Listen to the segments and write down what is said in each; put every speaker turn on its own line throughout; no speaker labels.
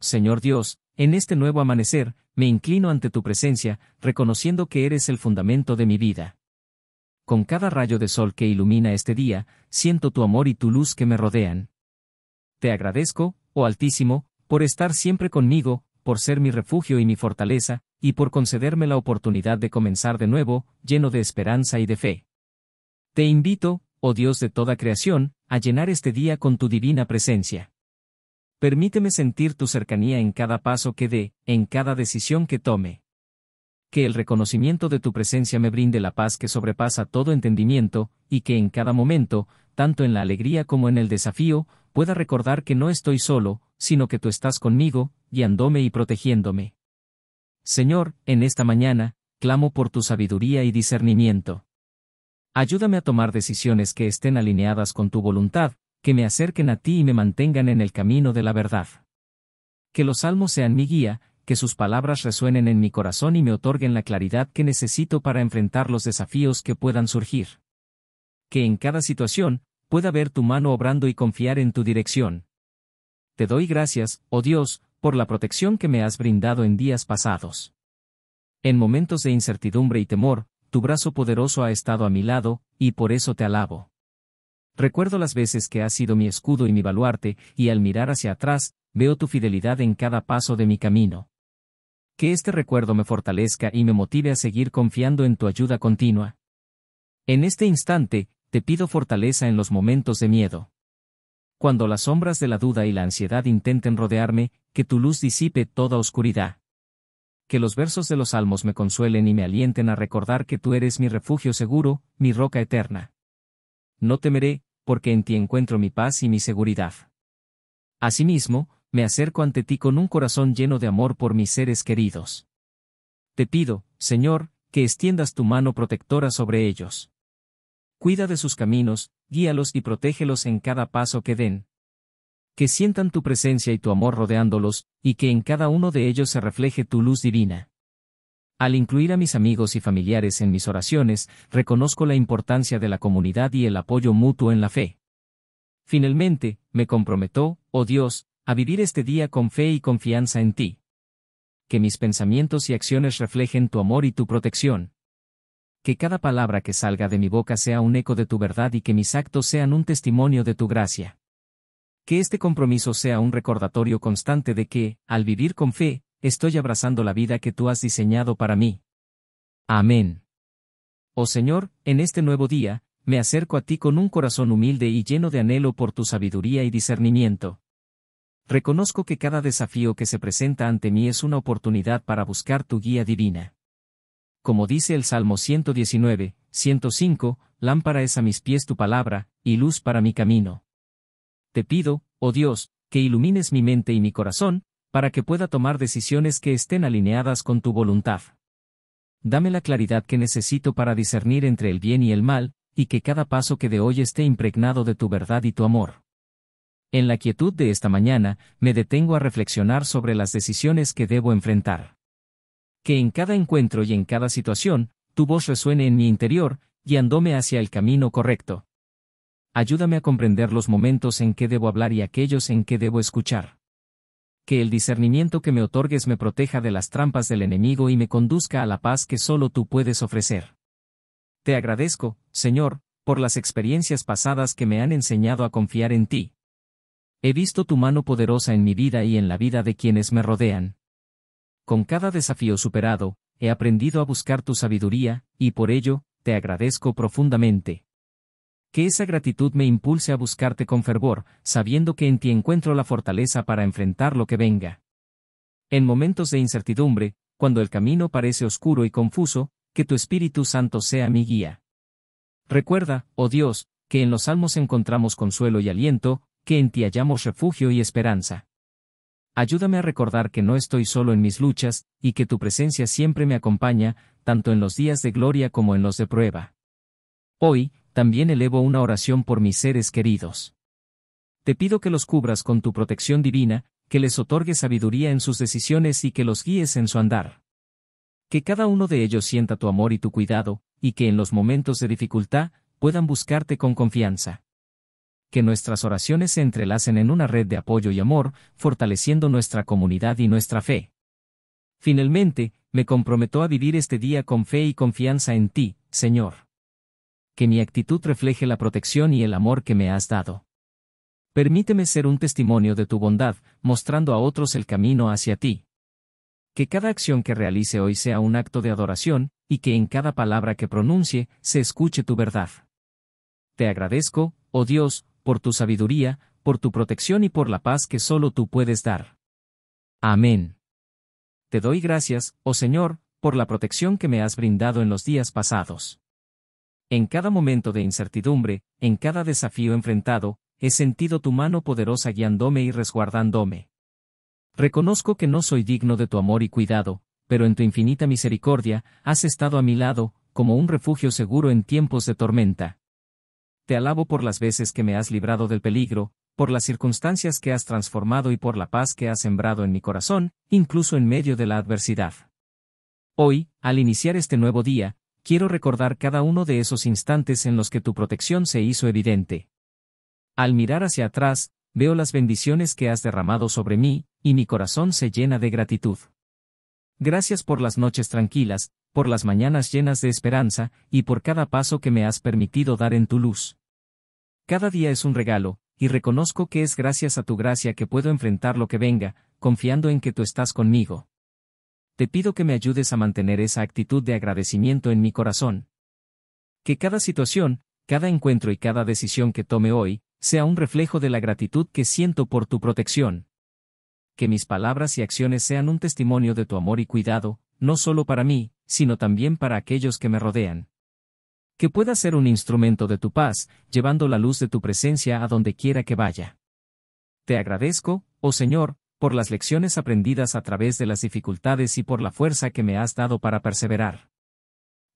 Señor Dios, en este nuevo amanecer, me inclino ante tu presencia, reconociendo que eres el fundamento de mi vida. Con cada rayo de sol que ilumina este día, siento tu amor y tu luz que me rodean. Te agradezco, oh Altísimo, por estar siempre conmigo, por ser mi refugio y mi fortaleza, y por concederme la oportunidad de comenzar de nuevo, lleno de esperanza y de fe. Te invito, oh Dios de toda creación, a llenar este día con tu divina presencia. Permíteme sentir tu cercanía en cada paso que dé, en cada decisión que tome. Que el reconocimiento de tu presencia me brinde la paz que sobrepasa todo entendimiento, y que en cada momento, tanto en la alegría como en el desafío, pueda recordar que no estoy solo, sino que tú estás conmigo, guiándome y protegiéndome. Señor, en esta mañana, clamo por tu sabiduría y discernimiento. Ayúdame a tomar decisiones que estén alineadas con tu voluntad, que me acerquen a ti y me mantengan en el camino de la verdad. Que los salmos sean mi guía, que sus palabras resuenen en mi corazón y me otorguen la claridad que necesito para enfrentar los desafíos que puedan surgir. Que en cada situación, pueda ver tu mano obrando y confiar en tu dirección. Te doy gracias, oh Dios, por la protección que me has brindado en días pasados. En momentos de incertidumbre y temor, tu brazo poderoso ha estado a mi lado, y por eso te alabo. Recuerdo las veces que has sido mi escudo y mi baluarte, y al mirar hacia atrás, veo tu fidelidad en cada paso de mi camino. Que este recuerdo me fortalezca y me motive a seguir confiando en tu ayuda continua. En este instante, te pido fortaleza en los momentos de miedo. Cuando las sombras de la duda y la ansiedad intenten rodearme, que tu luz disipe toda oscuridad. Que los versos de los salmos me consuelen y me alienten a recordar que tú eres mi refugio seguro, mi roca eterna. No temeré, porque en ti encuentro mi paz y mi seguridad. Asimismo, me acerco ante ti con un corazón lleno de amor por mis seres queridos. Te pido, Señor, que extiendas tu mano protectora sobre ellos. Cuida de sus caminos, guíalos y protégelos en cada paso que den. Que sientan tu presencia y tu amor rodeándolos, y que en cada uno de ellos se refleje tu luz divina. Al incluir a mis amigos y familiares en mis oraciones, reconozco la importancia de la comunidad y el apoyo mutuo en la fe. Finalmente, me comprometo, oh Dios, a vivir este día con fe y confianza en ti. Que mis pensamientos y acciones reflejen tu amor y tu protección. Que cada palabra que salga de mi boca sea un eco de tu verdad y que mis actos sean un testimonio de tu gracia. Que este compromiso sea un recordatorio constante de que, al vivir con fe, estoy abrazando la vida que tú has diseñado para mí. Amén. Oh Señor, en este nuevo día, me acerco a ti con un corazón humilde y lleno de anhelo por tu sabiduría y discernimiento. Reconozco que cada desafío que se presenta ante mí es una oportunidad para buscar tu guía divina. Como dice el Salmo 119, 105, lámpara es a mis pies tu palabra, y luz para mi camino. Te pido, oh Dios, que ilumines mi mente y mi corazón, para que pueda tomar decisiones que estén alineadas con tu voluntad. Dame la claridad que necesito para discernir entre el bien y el mal, y que cada paso que de hoy esté impregnado de tu verdad y tu amor. En la quietud de esta mañana, me detengo a reflexionar sobre las decisiones que debo enfrentar. Que en cada encuentro y en cada situación, tu voz resuene en mi interior, guiándome hacia el camino correcto. Ayúdame a comprender los momentos en que debo hablar y aquellos en que debo escuchar que el discernimiento que me otorgues me proteja de las trampas del enemigo y me conduzca a la paz que solo tú puedes ofrecer. Te agradezco, Señor, por las experiencias pasadas que me han enseñado a confiar en ti. He visto tu mano poderosa en mi vida y en la vida de quienes me rodean. Con cada desafío superado, he aprendido a buscar tu sabiduría, y por ello, te agradezco profundamente. Que esa gratitud me impulse a buscarte con fervor, sabiendo que en ti encuentro la fortaleza para enfrentar lo que venga. En momentos de incertidumbre, cuando el camino parece oscuro y confuso, que tu Espíritu Santo sea mi guía. Recuerda, oh Dios, que en los salmos encontramos consuelo y aliento, que en ti hallamos refugio y esperanza. Ayúdame a recordar que no estoy solo en mis luchas, y que tu presencia siempre me acompaña, tanto en los días de gloria como en los de prueba. Hoy, también elevo una oración por mis seres queridos. Te pido que los cubras con tu protección divina, que les otorgue sabiduría en sus decisiones y que los guíes en su andar. Que cada uno de ellos sienta tu amor y tu cuidado, y que en los momentos de dificultad puedan buscarte con confianza. Que nuestras oraciones se entrelacen en una red de apoyo y amor, fortaleciendo nuestra comunidad y nuestra fe. Finalmente, me comprometo a vivir este día con fe y confianza en ti, Señor que mi actitud refleje la protección y el amor que me has dado. Permíteme ser un testimonio de tu bondad, mostrando a otros el camino hacia ti. Que cada acción que realice hoy sea un acto de adoración, y que en cada palabra que pronuncie se escuche tu verdad. Te agradezco, oh Dios, por tu sabiduría, por tu protección y por la paz que solo tú puedes dar. Amén. Te doy gracias, oh Señor, por la protección que me has brindado en los días pasados. En cada momento de incertidumbre, en cada desafío enfrentado, he sentido tu mano poderosa guiándome y resguardándome. Reconozco que no soy digno de tu amor y cuidado, pero en tu infinita misericordia, has estado a mi lado, como un refugio seguro en tiempos de tormenta. Te alabo por las veces que me has librado del peligro, por las circunstancias que has transformado y por la paz que has sembrado en mi corazón, incluso en medio de la adversidad. Hoy, al iniciar este nuevo día, quiero recordar cada uno de esos instantes en los que tu protección se hizo evidente. Al mirar hacia atrás, veo las bendiciones que has derramado sobre mí, y mi corazón se llena de gratitud. Gracias por las noches tranquilas, por las mañanas llenas de esperanza, y por cada paso que me has permitido dar en tu luz. Cada día es un regalo, y reconozco que es gracias a tu gracia que puedo enfrentar lo que venga, confiando en que tú estás conmigo te pido que me ayudes a mantener esa actitud de agradecimiento en mi corazón. Que cada situación, cada encuentro y cada decisión que tome hoy, sea un reflejo de la gratitud que siento por tu protección. Que mis palabras y acciones sean un testimonio de tu amor y cuidado, no solo para mí, sino también para aquellos que me rodean. Que pueda ser un instrumento de tu paz, llevando la luz de tu presencia a donde quiera que vaya. Te agradezco, oh Señor, por las lecciones aprendidas a través de las dificultades y por la fuerza que me has dado para perseverar.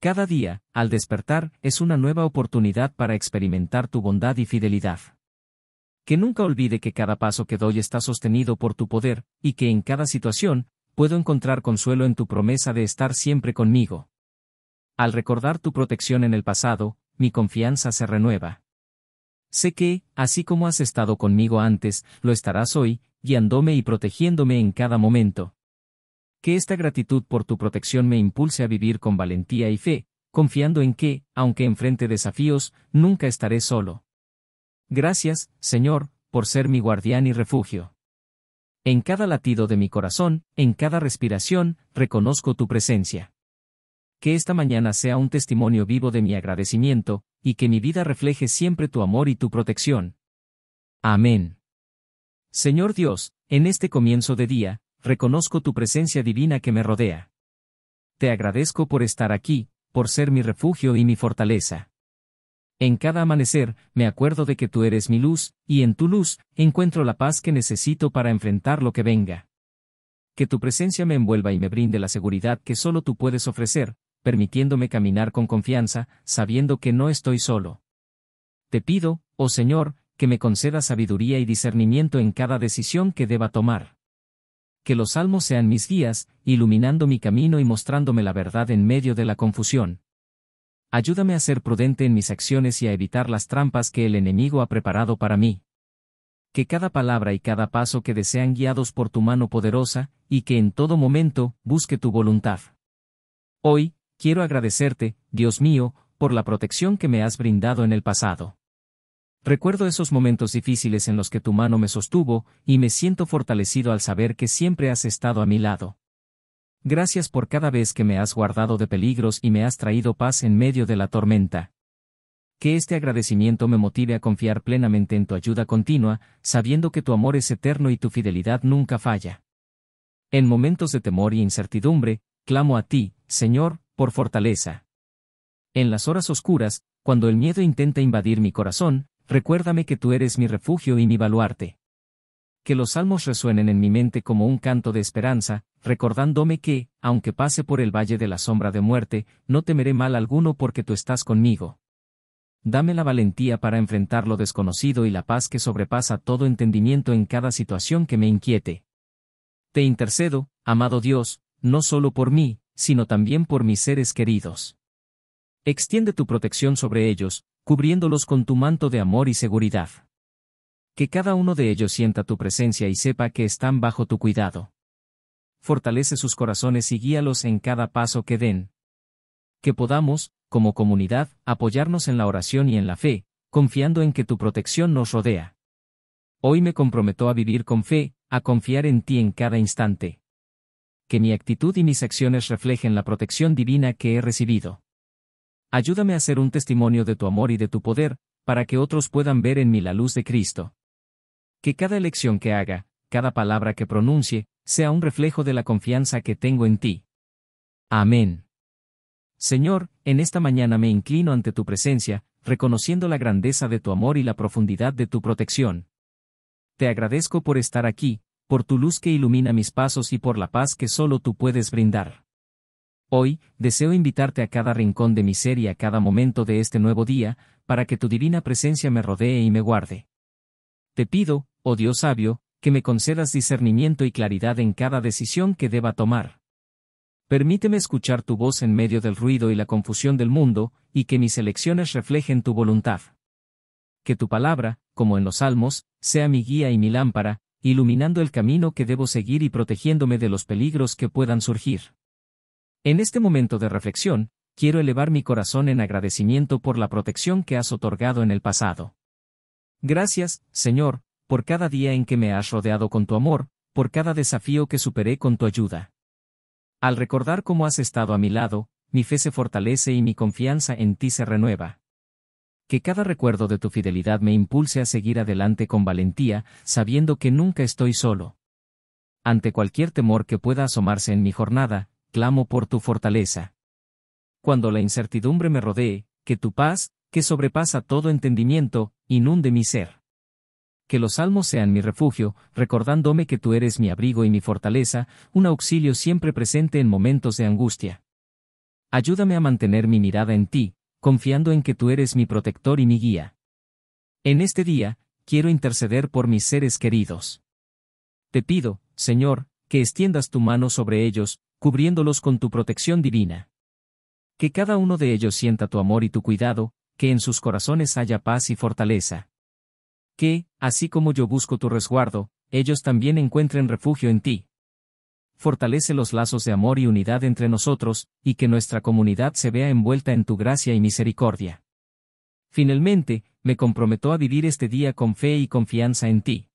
Cada día, al despertar, es una nueva oportunidad para experimentar tu bondad y fidelidad. Que nunca olvide que cada paso que doy está sostenido por tu poder, y que en cada situación, puedo encontrar consuelo en tu promesa de estar siempre conmigo. Al recordar tu protección en el pasado, mi confianza se renueva. Sé que, así como has estado conmigo antes, lo estarás hoy, guiándome y protegiéndome en cada momento. Que esta gratitud por tu protección me impulse a vivir con valentía y fe, confiando en que, aunque enfrente desafíos, nunca estaré solo. Gracias, Señor, por ser mi guardián y refugio. En cada latido de mi corazón, en cada respiración, reconozco tu presencia. Que esta mañana sea un testimonio vivo de mi agradecimiento, y que mi vida refleje siempre tu amor y tu protección. Amén. Señor Dios, en este comienzo de día, reconozco tu presencia divina que me rodea. Te agradezco por estar aquí, por ser mi refugio y mi fortaleza. En cada amanecer, me acuerdo de que tú eres mi luz, y en tu luz, encuentro la paz que necesito para enfrentar lo que venga. Que tu presencia me envuelva y me brinde la seguridad que solo tú puedes ofrecer, permitiéndome caminar con confianza, sabiendo que no estoy solo. Te pido, oh Señor, que me conceda sabiduría y discernimiento en cada decisión que deba tomar. Que los salmos sean mis guías, iluminando mi camino y mostrándome la verdad en medio de la confusión. Ayúdame a ser prudente en mis acciones y a evitar las trampas que el enemigo ha preparado para mí. Que cada palabra y cada paso que desean guiados por tu mano poderosa, y que en todo momento busque tu voluntad. Hoy, quiero agradecerte, Dios mío, por la protección que me has brindado en el pasado. Recuerdo esos momentos difíciles en los que tu mano me sostuvo, y me siento fortalecido al saber que siempre has estado a mi lado. Gracias por cada vez que me has guardado de peligros y me has traído paz en medio de la tormenta. Que este agradecimiento me motive a confiar plenamente en tu ayuda continua, sabiendo que tu amor es eterno y tu fidelidad nunca falla. En momentos de temor y incertidumbre, clamo a ti, Señor, por fortaleza. En las horas oscuras, cuando el miedo intenta invadir mi corazón, recuérdame que tú eres mi refugio y mi baluarte. Que los salmos resuenen en mi mente como un canto de esperanza, recordándome que, aunque pase por el valle de la sombra de muerte, no temeré mal alguno porque tú estás conmigo. Dame la valentía para enfrentar lo desconocido y la paz que sobrepasa todo entendimiento en cada situación que me inquiete. Te intercedo, amado Dios, no solo por mí, sino también por mis seres queridos. Extiende tu protección sobre ellos, cubriéndolos con tu manto de amor y seguridad. Que cada uno de ellos sienta tu presencia y sepa que están bajo tu cuidado. Fortalece sus corazones y guíalos en cada paso que den. Que podamos, como comunidad, apoyarnos en la oración y en la fe, confiando en que tu protección nos rodea. Hoy me comprometo a vivir con fe, a confiar en ti en cada instante que mi actitud y mis acciones reflejen la protección divina que he recibido. Ayúdame a ser un testimonio de tu amor y de tu poder, para que otros puedan ver en mí la luz de Cristo. Que cada elección que haga, cada palabra que pronuncie, sea un reflejo de la confianza que tengo en ti. Amén. Señor, en esta mañana me inclino ante tu presencia, reconociendo la grandeza de tu amor y la profundidad de tu protección. Te agradezco por estar aquí, por tu luz que ilumina mis pasos y por la paz que solo tú puedes brindar. Hoy, deseo invitarte a cada rincón de mi ser y a cada momento de este nuevo día, para que tu divina presencia me rodee y me guarde. Te pido, oh Dios sabio, que me concedas discernimiento y claridad en cada decisión que deba tomar. Permíteme escuchar tu voz en medio del ruido y la confusión del mundo, y que mis elecciones reflejen tu voluntad. Que tu palabra, como en los salmos, sea mi guía y mi lámpara, iluminando el camino que debo seguir y protegiéndome de los peligros que puedan surgir. En este momento de reflexión, quiero elevar mi corazón en agradecimiento por la protección que has otorgado en el pasado. Gracias, Señor, por cada día en que me has rodeado con tu amor, por cada desafío que superé con tu ayuda. Al recordar cómo has estado a mi lado, mi fe se fortalece y mi confianza en ti se renueva que cada recuerdo de tu fidelidad me impulse a seguir adelante con valentía, sabiendo que nunca estoy solo. Ante cualquier temor que pueda asomarse en mi jornada, clamo por tu fortaleza. Cuando la incertidumbre me rodee, que tu paz, que sobrepasa todo entendimiento, inunde mi ser. Que los salmos sean mi refugio, recordándome que tú eres mi abrigo y mi fortaleza, un auxilio siempre presente en momentos de angustia. Ayúdame a mantener mi mirada en ti, confiando en que tú eres mi protector y mi guía. En este día, quiero interceder por mis seres queridos. Te pido, Señor, que extiendas tu mano sobre ellos, cubriéndolos con tu protección divina. Que cada uno de ellos sienta tu amor y tu cuidado, que en sus corazones haya paz y fortaleza. Que, así como yo busco tu resguardo, ellos también encuentren refugio en ti fortalece los lazos de amor y unidad entre nosotros, y que nuestra comunidad se vea envuelta en tu gracia y misericordia. Finalmente, me comprometo a vivir este día con fe y confianza en ti.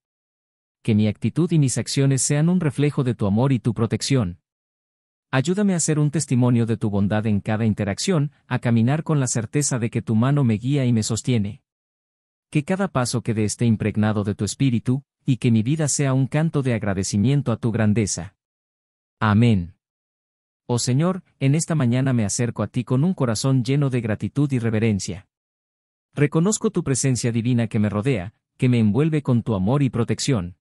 Que mi actitud y mis acciones sean un reflejo de tu amor y tu protección. Ayúdame a ser un testimonio de tu bondad en cada interacción, a caminar con la certeza de que tu mano me guía y me sostiene. Que cada paso que esté impregnado de tu espíritu, y que mi vida sea un canto de agradecimiento a tu grandeza. Amén. Oh Señor, en esta mañana me acerco a ti con un corazón lleno de gratitud y reverencia. Reconozco tu presencia divina que me rodea, que me envuelve con tu amor y protección.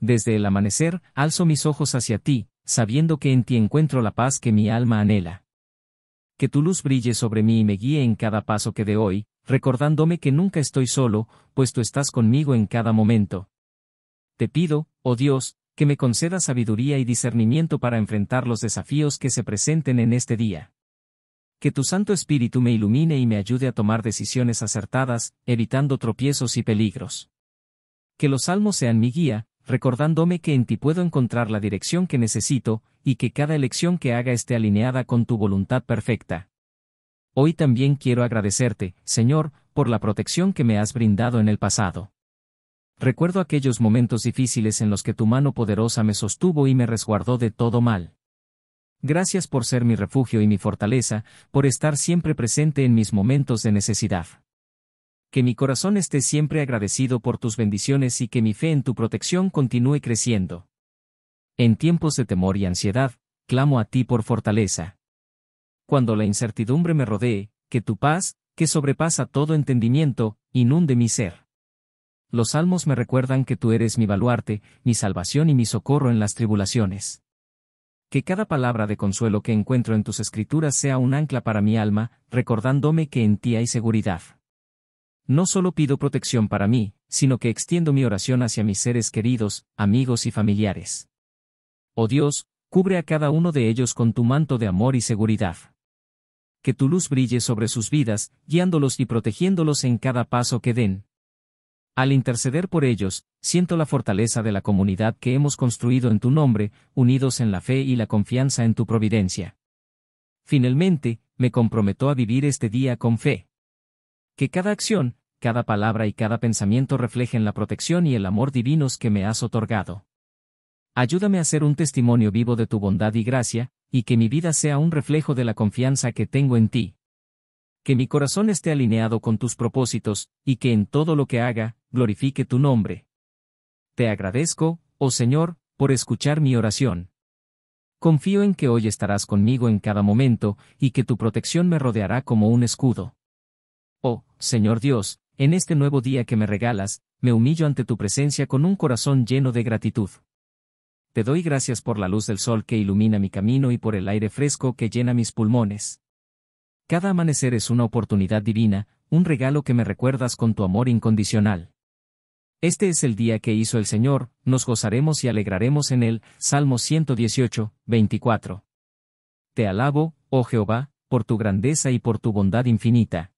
Desde el amanecer, alzo mis ojos hacia ti, sabiendo que en ti encuentro la paz que mi alma anhela. Que tu luz brille sobre mí y me guíe en cada paso que de hoy, recordándome que nunca estoy solo, pues tú estás conmigo en cada momento. Te pido, oh Dios, que me conceda sabiduría y discernimiento para enfrentar los desafíos que se presenten en este día. Que tu Santo Espíritu me ilumine y me ayude a tomar decisiones acertadas, evitando tropiezos y peligros. Que los salmos sean mi guía, recordándome que en ti puedo encontrar la dirección que necesito, y que cada elección que haga esté alineada con tu voluntad perfecta. Hoy también quiero agradecerte, Señor, por la protección que me has brindado en el pasado. Recuerdo aquellos momentos difíciles en los que tu mano poderosa me sostuvo y me resguardó de todo mal. Gracias por ser mi refugio y mi fortaleza, por estar siempre presente en mis momentos de necesidad. Que mi corazón esté siempre agradecido por tus bendiciones y que mi fe en tu protección continúe creciendo. En tiempos de temor y ansiedad, clamo a ti por fortaleza. Cuando la incertidumbre me rodee, que tu paz, que sobrepasa todo entendimiento, inunde mi ser. Los salmos me recuerdan que tú eres mi baluarte, mi salvación y mi socorro en las tribulaciones. Que cada palabra de consuelo que encuentro en tus escrituras sea un ancla para mi alma, recordándome que en ti hay seguridad. No solo pido protección para mí, sino que extiendo mi oración hacia mis seres queridos, amigos y familiares. Oh Dios, cubre a cada uno de ellos con tu manto de amor y seguridad. Que tu luz brille sobre sus vidas, guiándolos y protegiéndolos en cada paso que den. Al interceder por ellos, siento la fortaleza de la comunidad que hemos construido en tu nombre, unidos en la fe y la confianza en tu providencia. Finalmente, me comprometo a vivir este día con fe. Que cada acción, cada palabra y cada pensamiento reflejen la protección y el amor divinos que me has otorgado. Ayúdame a ser un testimonio vivo de tu bondad y gracia, y que mi vida sea un reflejo de la confianza que tengo en ti que mi corazón esté alineado con tus propósitos, y que en todo lo que haga, glorifique tu nombre. Te agradezco, oh Señor, por escuchar mi oración. Confío en que hoy estarás conmigo en cada momento, y que tu protección me rodeará como un escudo. Oh, Señor Dios, en este nuevo día que me regalas, me humillo ante tu presencia con un corazón lleno de gratitud. Te doy gracias por la luz del sol que ilumina mi camino y por el aire fresco que llena mis pulmones. Cada amanecer es una oportunidad divina, un regalo que me recuerdas con tu amor incondicional. Este es el día que hizo el Señor, nos gozaremos y alegraremos en él. Salmo 118, 24. Te alabo, oh Jehová, por tu grandeza y por tu bondad infinita.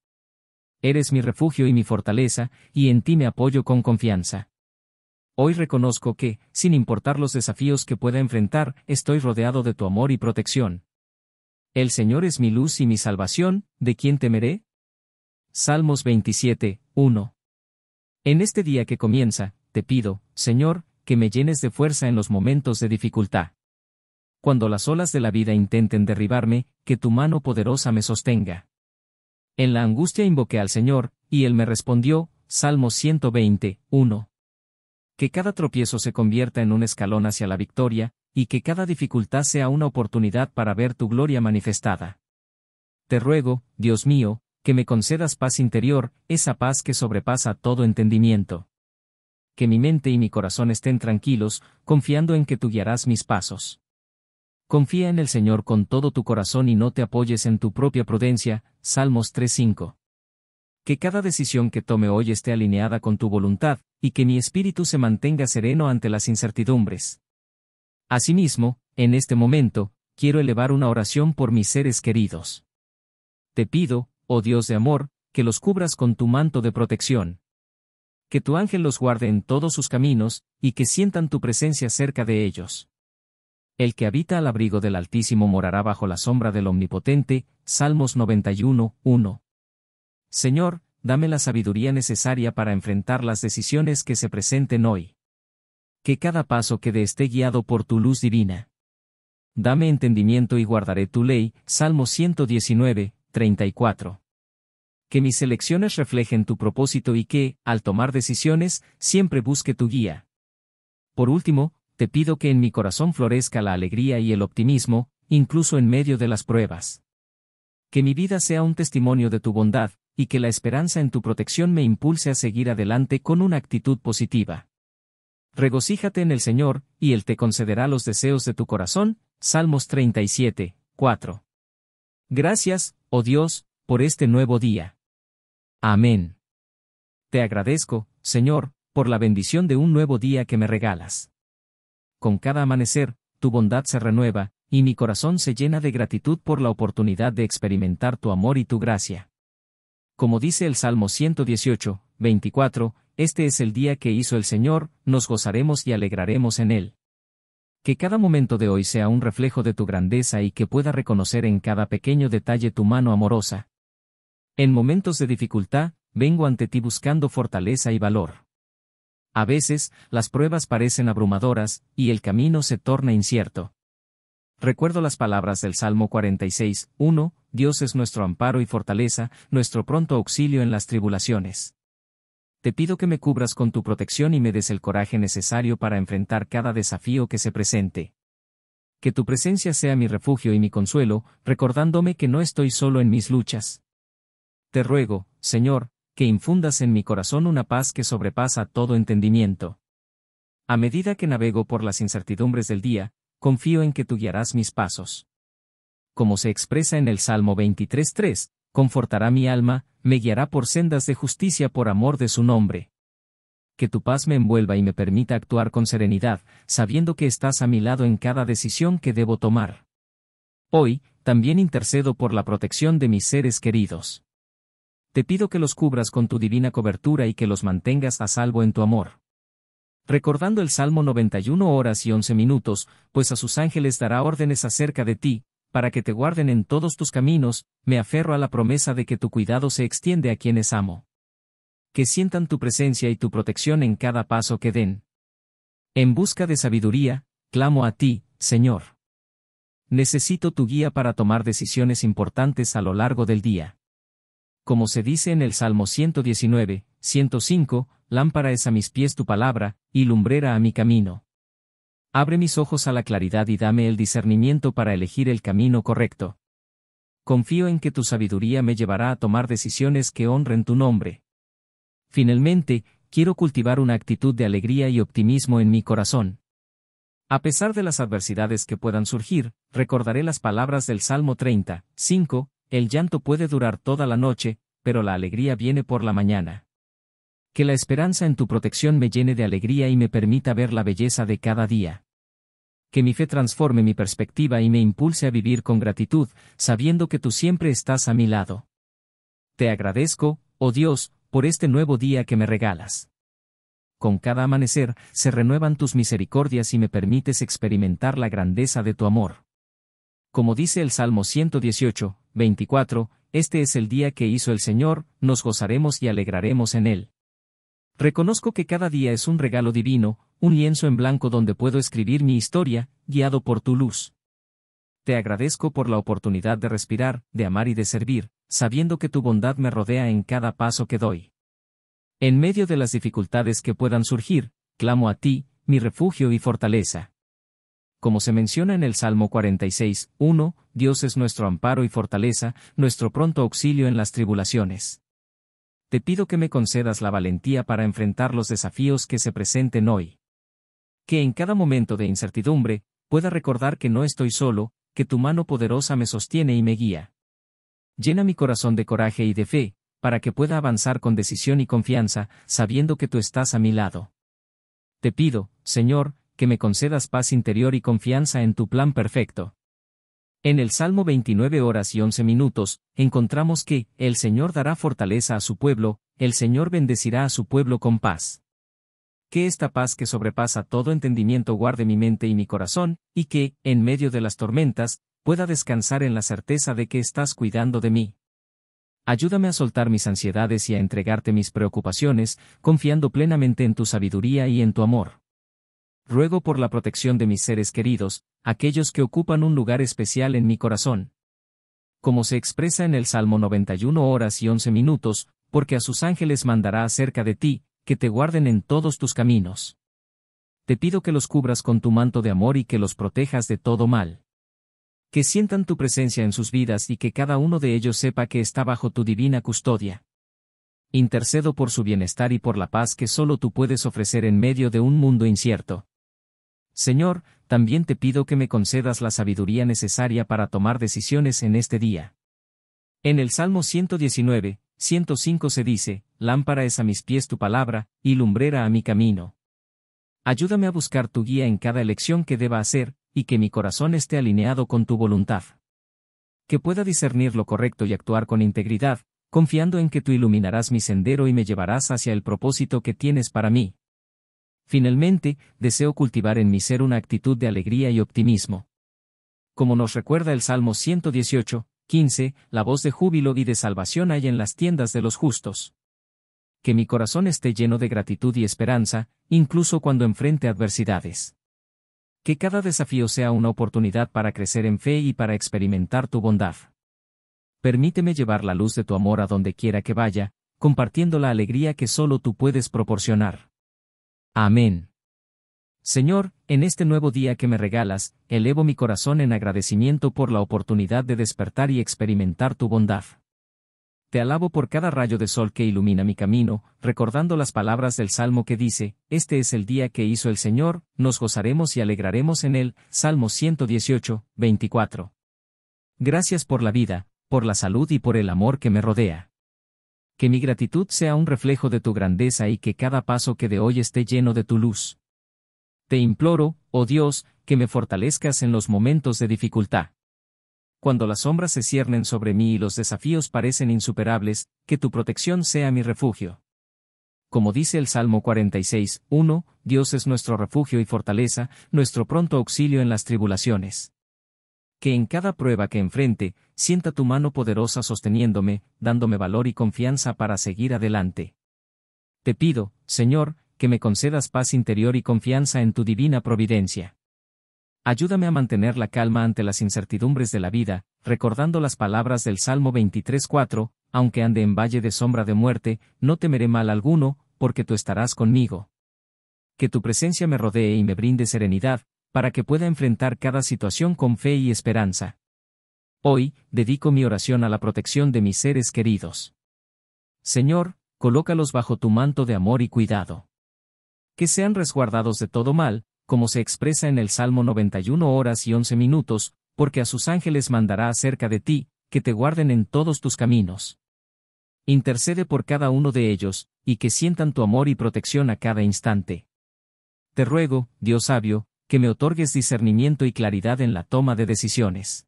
Eres mi refugio y mi fortaleza, y en ti me apoyo con confianza. Hoy reconozco que, sin importar los desafíos que pueda enfrentar, estoy rodeado de tu amor y protección. El Señor es mi luz y mi salvación, ¿de quién temeré? Salmos 27, 1. En este día que comienza, te pido, Señor, que me llenes de fuerza en los momentos de dificultad. Cuando las olas de la vida intenten derribarme, que tu mano poderosa me sostenga. En la angustia invoqué al Señor, y Él me respondió, Salmos 120, 1 que cada tropiezo se convierta en un escalón hacia la victoria, y que cada dificultad sea una oportunidad para ver tu gloria manifestada. Te ruego, Dios mío, que me concedas paz interior, esa paz que sobrepasa todo entendimiento. Que mi mente y mi corazón estén tranquilos, confiando en que tú guiarás mis pasos. Confía en el Señor con todo tu corazón y no te apoyes en tu propia prudencia. Salmos 3.5. Que cada decisión que tome hoy esté alineada con tu voluntad, y que mi espíritu se mantenga sereno ante las incertidumbres. Asimismo, en este momento, quiero elevar una oración por mis seres queridos. Te pido, oh Dios de amor, que los cubras con tu manto de protección. Que tu ángel los guarde en todos sus caminos, y que sientan tu presencia cerca de ellos. El que habita al abrigo del Altísimo morará bajo la sombra del Omnipotente, Salmos 91, Señor, dame la sabiduría necesaria para enfrentar las decisiones que se presenten hoy. Que cada paso quede esté guiado por tu luz divina. Dame entendimiento y guardaré tu ley, Salmo 119, 34. Que mis elecciones reflejen tu propósito y que, al tomar decisiones, siempre busque tu guía. Por último, te pido que en mi corazón florezca la alegría y el optimismo, incluso en medio de las pruebas. Que mi vida sea un testimonio de tu bondad, y que la esperanza en tu protección me impulse a seguir adelante con una actitud positiva. Regocíjate en el Señor, y Él te concederá los deseos de tu corazón. Salmos 37, 4. Gracias, oh Dios, por este nuevo día. Amén. Te agradezco, Señor, por la bendición de un nuevo día que me regalas. Con cada amanecer, tu bondad se renueva, y mi corazón se llena de gratitud por la oportunidad de experimentar tu amor y tu gracia. Como dice el Salmo 118, 24, este es el día que hizo el Señor, nos gozaremos y alegraremos en él. Que cada momento de hoy sea un reflejo de tu grandeza y que pueda reconocer en cada pequeño detalle tu mano amorosa. En momentos de dificultad, vengo ante ti buscando fortaleza y valor. A veces, las pruebas parecen abrumadoras, y el camino se torna incierto. Recuerdo las palabras del Salmo 46, 1, Dios es nuestro amparo y fortaleza, nuestro pronto auxilio en las tribulaciones. Te pido que me cubras con tu protección y me des el coraje necesario para enfrentar cada desafío que se presente. Que tu presencia sea mi refugio y mi consuelo, recordándome que no estoy solo en mis luchas. Te ruego, Señor, que infundas en mi corazón una paz que sobrepasa todo entendimiento. A medida que navego por las incertidumbres del día, confío en que tú guiarás mis pasos. Como se expresa en el Salmo 23.3, confortará mi alma, me guiará por sendas de justicia por amor de su nombre. Que tu paz me envuelva y me permita actuar con serenidad, sabiendo que estás a mi lado en cada decisión que debo tomar. Hoy, también intercedo por la protección de mis seres queridos. Te pido que los cubras con tu divina cobertura y que los mantengas a salvo en tu amor recordando el Salmo 91 horas y 11 minutos, pues a sus ángeles dará órdenes acerca de ti, para que te guarden en todos tus caminos, me aferro a la promesa de que tu cuidado se extiende a quienes amo. Que sientan tu presencia y tu protección en cada paso que den. En busca de sabiduría, clamo a ti, Señor. Necesito tu guía para tomar decisiones importantes a lo largo del día. Como se dice en el Salmo 119, 105, lámpara es a mis pies tu palabra, y lumbrera a mi camino. Abre mis ojos a la claridad y dame el discernimiento para elegir el camino correcto. Confío en que tu sabiduría me llevará a tomar decisiones que honren tu nombre. Finalmente, quiero cultivar una actitud de alegría y optimismo en mi corazón. A pesar de las adversidades que puedan surgir, recordaré las palabras del Salmo 30, 5, el llanto puede durar toda la noche, pero la alegría viene por la mañana que la esperanza en tu protección me llene de alegría y me permita ver la belleza de cada día. Que mi fe transforme mi perspectiva y me impulse a vivir con gratitud, sabiendo que tú siempre estás a mi lado. Te agradezco, oh Dios, por este nuevo día que me regalas. Con cada amanecer, se renuevan tus misericordias y me permites experimentar la grandeza de tu amor. Como dice el Salmo 118, 24, este es el día que hizo el Señor, nos gozaremos y alegraremos en él. Reconozco que cada día es un regalo divino, un lienzo en blanco donde puedo escribir mi historia, guiado por tu luz. Te agradezco por la oportunidad de respirar, de amar y de servir, sabiendo que tu bondad me rodea en cada paso que doy. En medio de las dificultades que puedan surgir, clamo a ti, mi refugio y fortaleza. Como se menciona en el Salmo 46, 1, Dios es nuestro amparo y fortaleza, nuestro pronto auxilio en las tribulaciones te pido que me concedas la valentía para enfrentar los desafíos que se presenten hoy. Que en cada momento de incertidumbre, pueda recordar que no estoy solo, que tu mano poderosa me sostiene y me guía. Llena mi corazón de coraje y de fe, para que pueda avanzar con decisión y confianza, sabiendo que tú estás a mi lado. Te pido, Señor, que me concedas paz interior y confianza en tu plan perfecto. En el Salmo 29 horas y 11 minutos, encontramos que, el Señor dará fortaleza a su pueblo, el Señor bendecirá a su pueblo con paz. Que esta paz que sobrepasa todo entendimiento guarde mi mente y mi corazón, y que, en medio de las tormentas, pueda descansar en la certeza de que estás cuidando de mí. Ayúdame a soltar mis ansiedades y a entregarte mis preocupaciones, confiando plenamente en tu sabiduría y en tu amor ruego por la protección de mis seres queridos, aquellos que ocupan un lugar especial en mi corazón. Como se expresa en el Salmo 91 horas y 11 minutos, porque a sus ángeles mandará acerca de ti, que te guarden en todos tus caminos. Te pido que los cubras con tu manto de amor y que los protejas de todo mal. Que sientan tu presencia en sus vidas y que cada uno de ellos sepa que está bajo tu divina custodia. Intercedo por su bienestar y por la paz que solo tú puedes ofrecer en medio de un mundo incierto. Señor, también te pido que me concedas la sabiduría necesaria para tomar decisiones en este día. En el Salmo 119, 105 se dice, Lámpara es a mis pies tu palabra, y lumbrera a mi camino. Ayúdame a buscar tu guía en cada elección que deba hacer, y que mi corazón esté alineado con tu voluntad. Que pueda discernir lo correcto y actuar con integridad, confiando en que tú iluminarás mi sendero y me llevarás hacia el propósito que tienes para mí. Finalmente, deseo cultivar en mi ser una actitud de alegría y optimismo. Como nos recuerda el Salmo 118, 15, la voz de júbilo y de salvación hay en las tiendas de los justos. Que mi corazón esté lleno de gratitud y esperanza, incluso cuando enfrente adversidades. Que cada desafío sea una oportunidad para crecer en fe y para experimentar tu bondad. Permíteme llevar la luz de tu amor a donde quiera que vaya, compartiendo la alegría que solo tú puedes proporcionar. Amén. Señor, en este nuevo día que me regalas, elevo mi corazón en agradecimiento por la oportunidad de despertar y experimentar tu bondad. Te alabo por cada rayo de sol que ilumina mi camino, recordando las palabras del Salmo que dice, Este es el día que hizo el Señor, nos gozaremos y alegraremos en él. Salmo 118, 24. Gracias por la vida, por la salud y por el amor que me rodea. Que mi gratitud sea un reflejo de tu grandeza y que cada paso que de hoy esté lleno de tu luz. Te imploro, oh Dios, que me fortalezcas en los momentos de dificultad. Cuando las sombras se ciernen sobre mí y los desafíos parecen insuperables, que tu protección sea mi refugio. Como dice el Salmo 46, 1, Dios es nuestro refugio y fortaleza, nuestro pronto auxilio en las tribulaciones que en cada prueba que enfrente, sienta tu mano poderosa sosteniéndome, dándome valor y confianza para seguir adelante. Te pido, Señor, que me concedas paz interior y confianza en tu divina providencia. Ayúdame a mantener la calma ante las incertidumbres de la vida, recordando las palabras del Salmo 23.4, aunque ande en valle de sombra de muerte, no temeré mal alguno, porque tú estarás conmigo. Que tu presencia me rodee y me brinde serenidad, para que pueda enfrentar cada situación con fe y esperanza. Hoy, dedico mi oración a la protección de mis seres queridos. Señor, colócalos bajo tu manto de amor y cuidado. Que sean resguardados de todo mal, como se expresa en el Salmo 91 horas y 11 minutos, porque a sus ángeles mandará acerca de ti, que te guarden en todos tus caminos. Intercede por cada uno de ellos, y que sientan tu amor y protección a cada instante. Te ruego, Dios sabio, que me otorgues discernimiento y claridad en la toma de decisiones.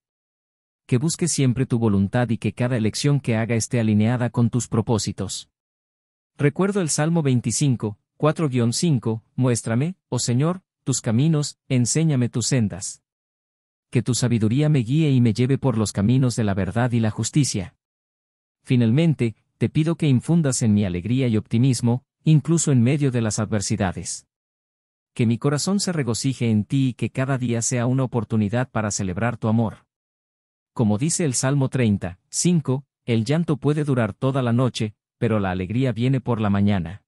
Que busques siempre tu voluntad y que cada elección que haga esté alineada con tus propósitos. Recuerdo el Salmo 25, 4-5, Muéstrame, oh Señor, tus caminos, enséñame tus sendas. Que tu sabiduría me guíe y me lleve por los caminos de la verdad y la justicia. Finalmente, te pido que infundas en mi alegría y optimismo, incluso en medio de las adversidades que mi corazón se regocije en ti y que cada día sea una oportunidad para celebrar tu amor. Como dice el Salmo 30, 5, el llanto puede durar toda la noche, pero la alegría viene por la mañana.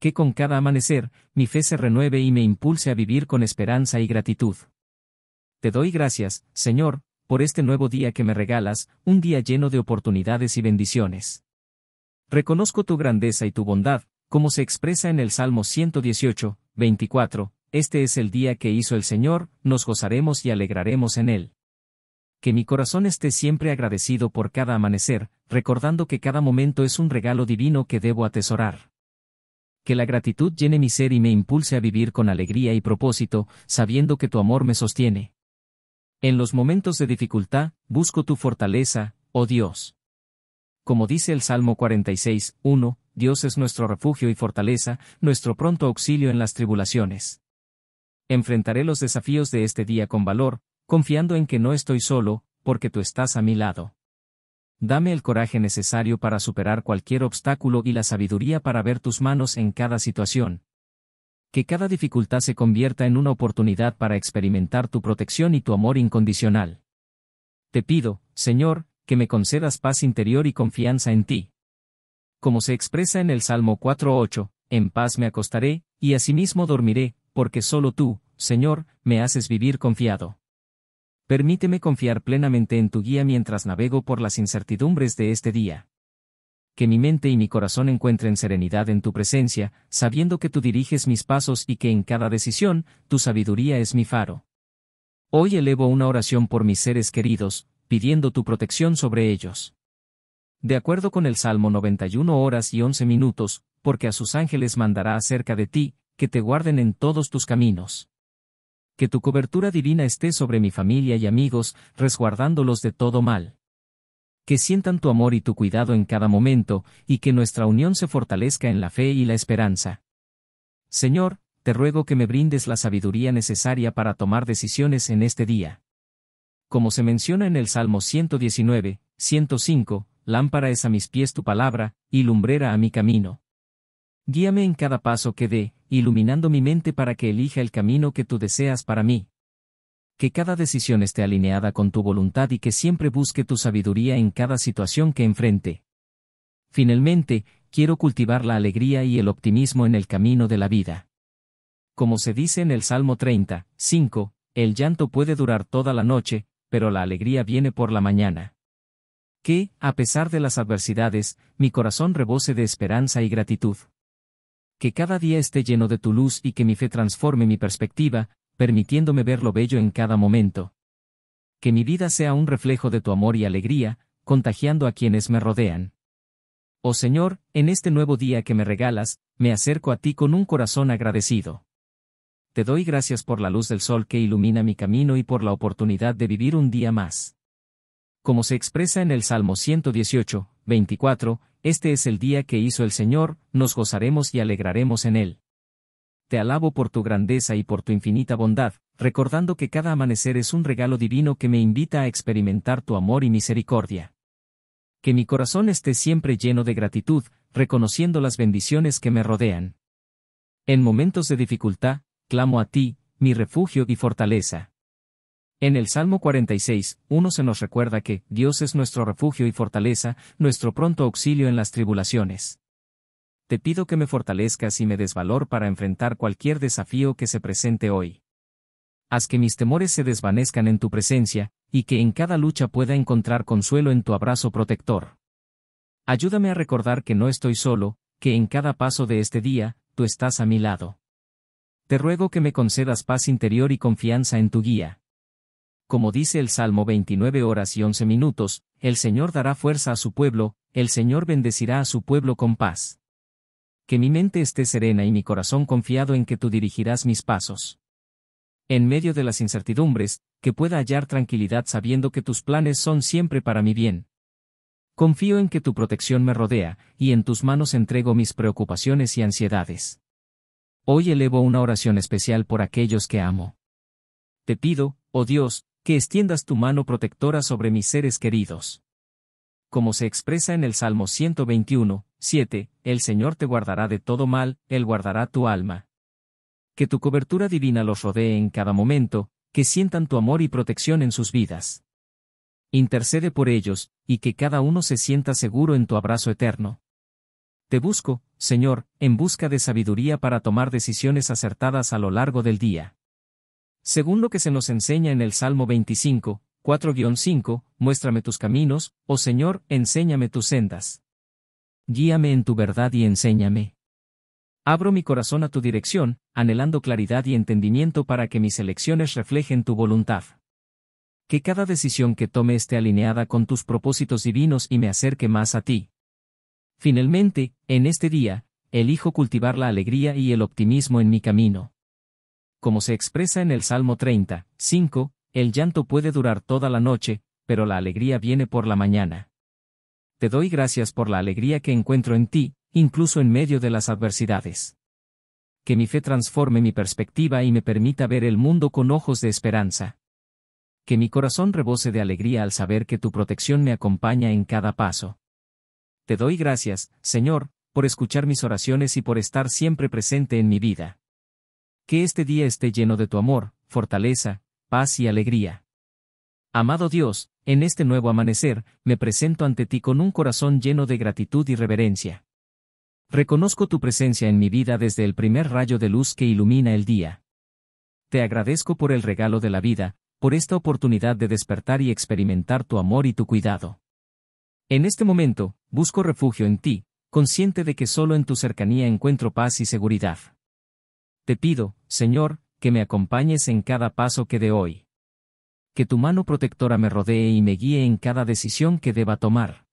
Que con cada amanecer, mi fe se renueve y me impulse a vivir con esperanza y gratitud. Te doy gracias, Señor, por este nuevo día que me regalas, un día lleno de oportunidades y bendiciones. Reconozco tu grandeza y tu bondad, como se expresa en el Salmo 118, 24. Este es el día que hizo el Señor, nos gozaremos y alegraremos en él. Que mi corazón esté siempre agradecido por cada amanecer, recordando que cada momento es un regalo divino que debo atesorar. Que la gratitud llene mi ser y me impulse a vivir con alegría y propósito, sabiendo que tu amor me sostiene. En los momentos de dificultad, busco tu fortaleza, oh Dios. Como dice el Salmo 46, 1, Dios es nuestro refugio y fortaleza, nuestro pronto auxilio en las tribulaciones. Enfrentaré los desafíos de este día con valor, confiando en que no estoy solo, porque tú estás a mi lado. Dame el coraje necesario para superar cualquier obstáculo y la sabiduría para ver tus manos en cada situación. Que cada dificultad se convierta en una oportunidad para experimentar tu protección y tu amor incondicional. Te pido, Señor, que me concedas paz interior y confianza en ti como se expresa en el Salmo 4.8, en paz me acostaré, y asimismo dormiré, porque solo tú, Señor, me haces vivir confiado. Permíteme confiar plenamente en tu guía mientras navego por las incertidumbres de este día. Que mi mente y mi corazón encuentren serenidad en tu presencia, sabiendo que tú diriges mis pasos y que en cada decisión, tu sabiduría es mi faro. Hoy elevo una oración por mis seres queridos, pidiendo tu protección sobre ellos de acuerdo con el Salmo 91 horas y 11 minutos, porque a sus ángeles mandará acerca de ti, que te guarden en todos tus caminos. Que tu cobertura divina esté sobre mi familia y amigos, resguardándolos de todo mal. Que sientan tu amor y tu cuidado en cada momento, y que nuestra unión se fortalezca en la fe y la esperanza. Señor, te ruego que me brindes la sabiduría necesaria para tomar decisiones en este día. Como se menciona en el Salmo 119, 105, lámpara es a mis pies tu palabra, y lumbrera a mi camino. Guíame en cada paso que dé, iluminando mi mente para que elija el camino que tú deseas para mí. Que cada decisión esté alineada con tu voluntad y que siempre busque tu sabiduría en cada situación que enfrente. Finalmente, quiero cultivar la alegría y el optimismo en el camino de la vida. Como se dice en el Salmo 30, 5, el llanto puede durar toda la noche, pero la alegría viene por la mañana que, a pesar de las adversidades, mi corazón rebose de esperanza y gratitud. Que cada día esté lleno de tu luz y que mi fe transforme mi perspectiva, permitiéndome ver lo bello en cada momento. Que mi vida sea un reflejo de tu amor y alegría, contagiando a quienes me rodean. Oh Señor, en este nuevo día que me regalas, me acerco a ti con un corazón agradecido. Te doy gracias por la luz del sol que ilumina mi camino y por la oportunidad de vivir un día más como se expresa en el Salmo 118, 24, este es el día que hizo el Señor, nos gozaremos y alegraremos en él. Te alabo por tu grandeza y por tu infinita bondad, recordando que cada amanecer es un regalo divino que me invita a experimentar tu amor y misericordia. Que mi corazón esté siempre lleno de gratitud, reconociendo las bendiciones que me rodean. En momentos de dificultad, clamo a ti, mi refugio y fortaleza. En el Salmo 46, uno se nos recuerda que, Dios es nuestro refugio y fortaleza, nuestro pronto auxilio en las tribulaciones. Te pido que me fortalezcas y me des valor para enfrentar cualquier desafío que se presente hoy. Haz que mis temores se desvanezcan en tu presencia, y que en cada lucha pueda encontrar consuelo en tu abrazo protector. Ayúdame a recordar que no estoy solo, que en cada paso de este día, tú estás a mi lado. Te ruego que me concedas paz interior y confianza en tu guía como dice el Salmo 29 horas y 11 minutos, el Señor dará fuerza a su pueblo, el Señor bendecirá a su pueblo con paz. Que mi mente esté serena y mi corazón confiado en que tú dirigirás mis pasos. En medio de las incertidumbres, que pueda hallar tranquilidad sabiendo que tus planes son siempre para mi bien. Confío en que tu protección me rodea, y en tus manos entrego mis preocupaciones y ansiedades. Hoy elevo una oración especial por aquellos que amo. Te pido, oh Dios, que extiendas tu mano protectora sobre mis seres queridos. Como se expresa en el Salmo 121, 7, el Señor te guardará de todo mal, Él guardará tu alma. Que tu cobertura divina los rodee en cada momento, que sientan tu amor y protección en sus vidas. Intercede por ellos, y que cada uno se sienta seguro en tu abrazo eterno. Te busco, Señor, en busca de sabiduría para tomar decisiones acertadas a lo largo del día. Según lo que se nos enseña en el Salmo 25, 4-5, muéstrame tus caminos, oh Señor, enséñame tus sendas. Guíame en tu verdad y enséñame. Abro mi corazón a tu dirección, anhelando claridad y entendimiento para que mis elecciones reflejen tu voluntad. Que cada decisión que tome esté alineada con tus propósitos divinos y me acerque más a ti. Finalmente, en este día, elijo cultivar la alegría y el optimismo en mi camino como se expresa en el Salmo 30, 5, el llanto puede durar toda la noche, pero la alegría viene por la mañana. Te doy gracias por la alegría que encuentro en ti, incluso en medio de las adversidades. Que mi fe transforme mi perspectiva y me permita ver el mundo con ojos de esperanza. Que mi corazón rebose de alegría al saber que tu protección me acompaña en cada paso. Te doy gracias, Señor, por escuchar mis oraciones y por estar siempre presente en mi vida. Que este día esté lleno de tu amor, fortaleza, paz y alegría. Amado Dios, en este nuevo amanecer, me presento ante ti con un corazón lleno de gratitud y reverencia. Reconozco tu presencia en mi vida desde el primer rayo de luz que ilumina el día. Te agradezco por el regalo de la vida, por esta oportunidad de despertar y experimentar tu amor y tu cuidado. En este momento, busco refugio en ti, consciente de que solo en tu cercanía encuentro paz y seguridad. Te pido, Señor, que me acompañes en cada paso que dé hoy. Que tu mano protectora me rodee y me guíe en cada decisión que deba tomar.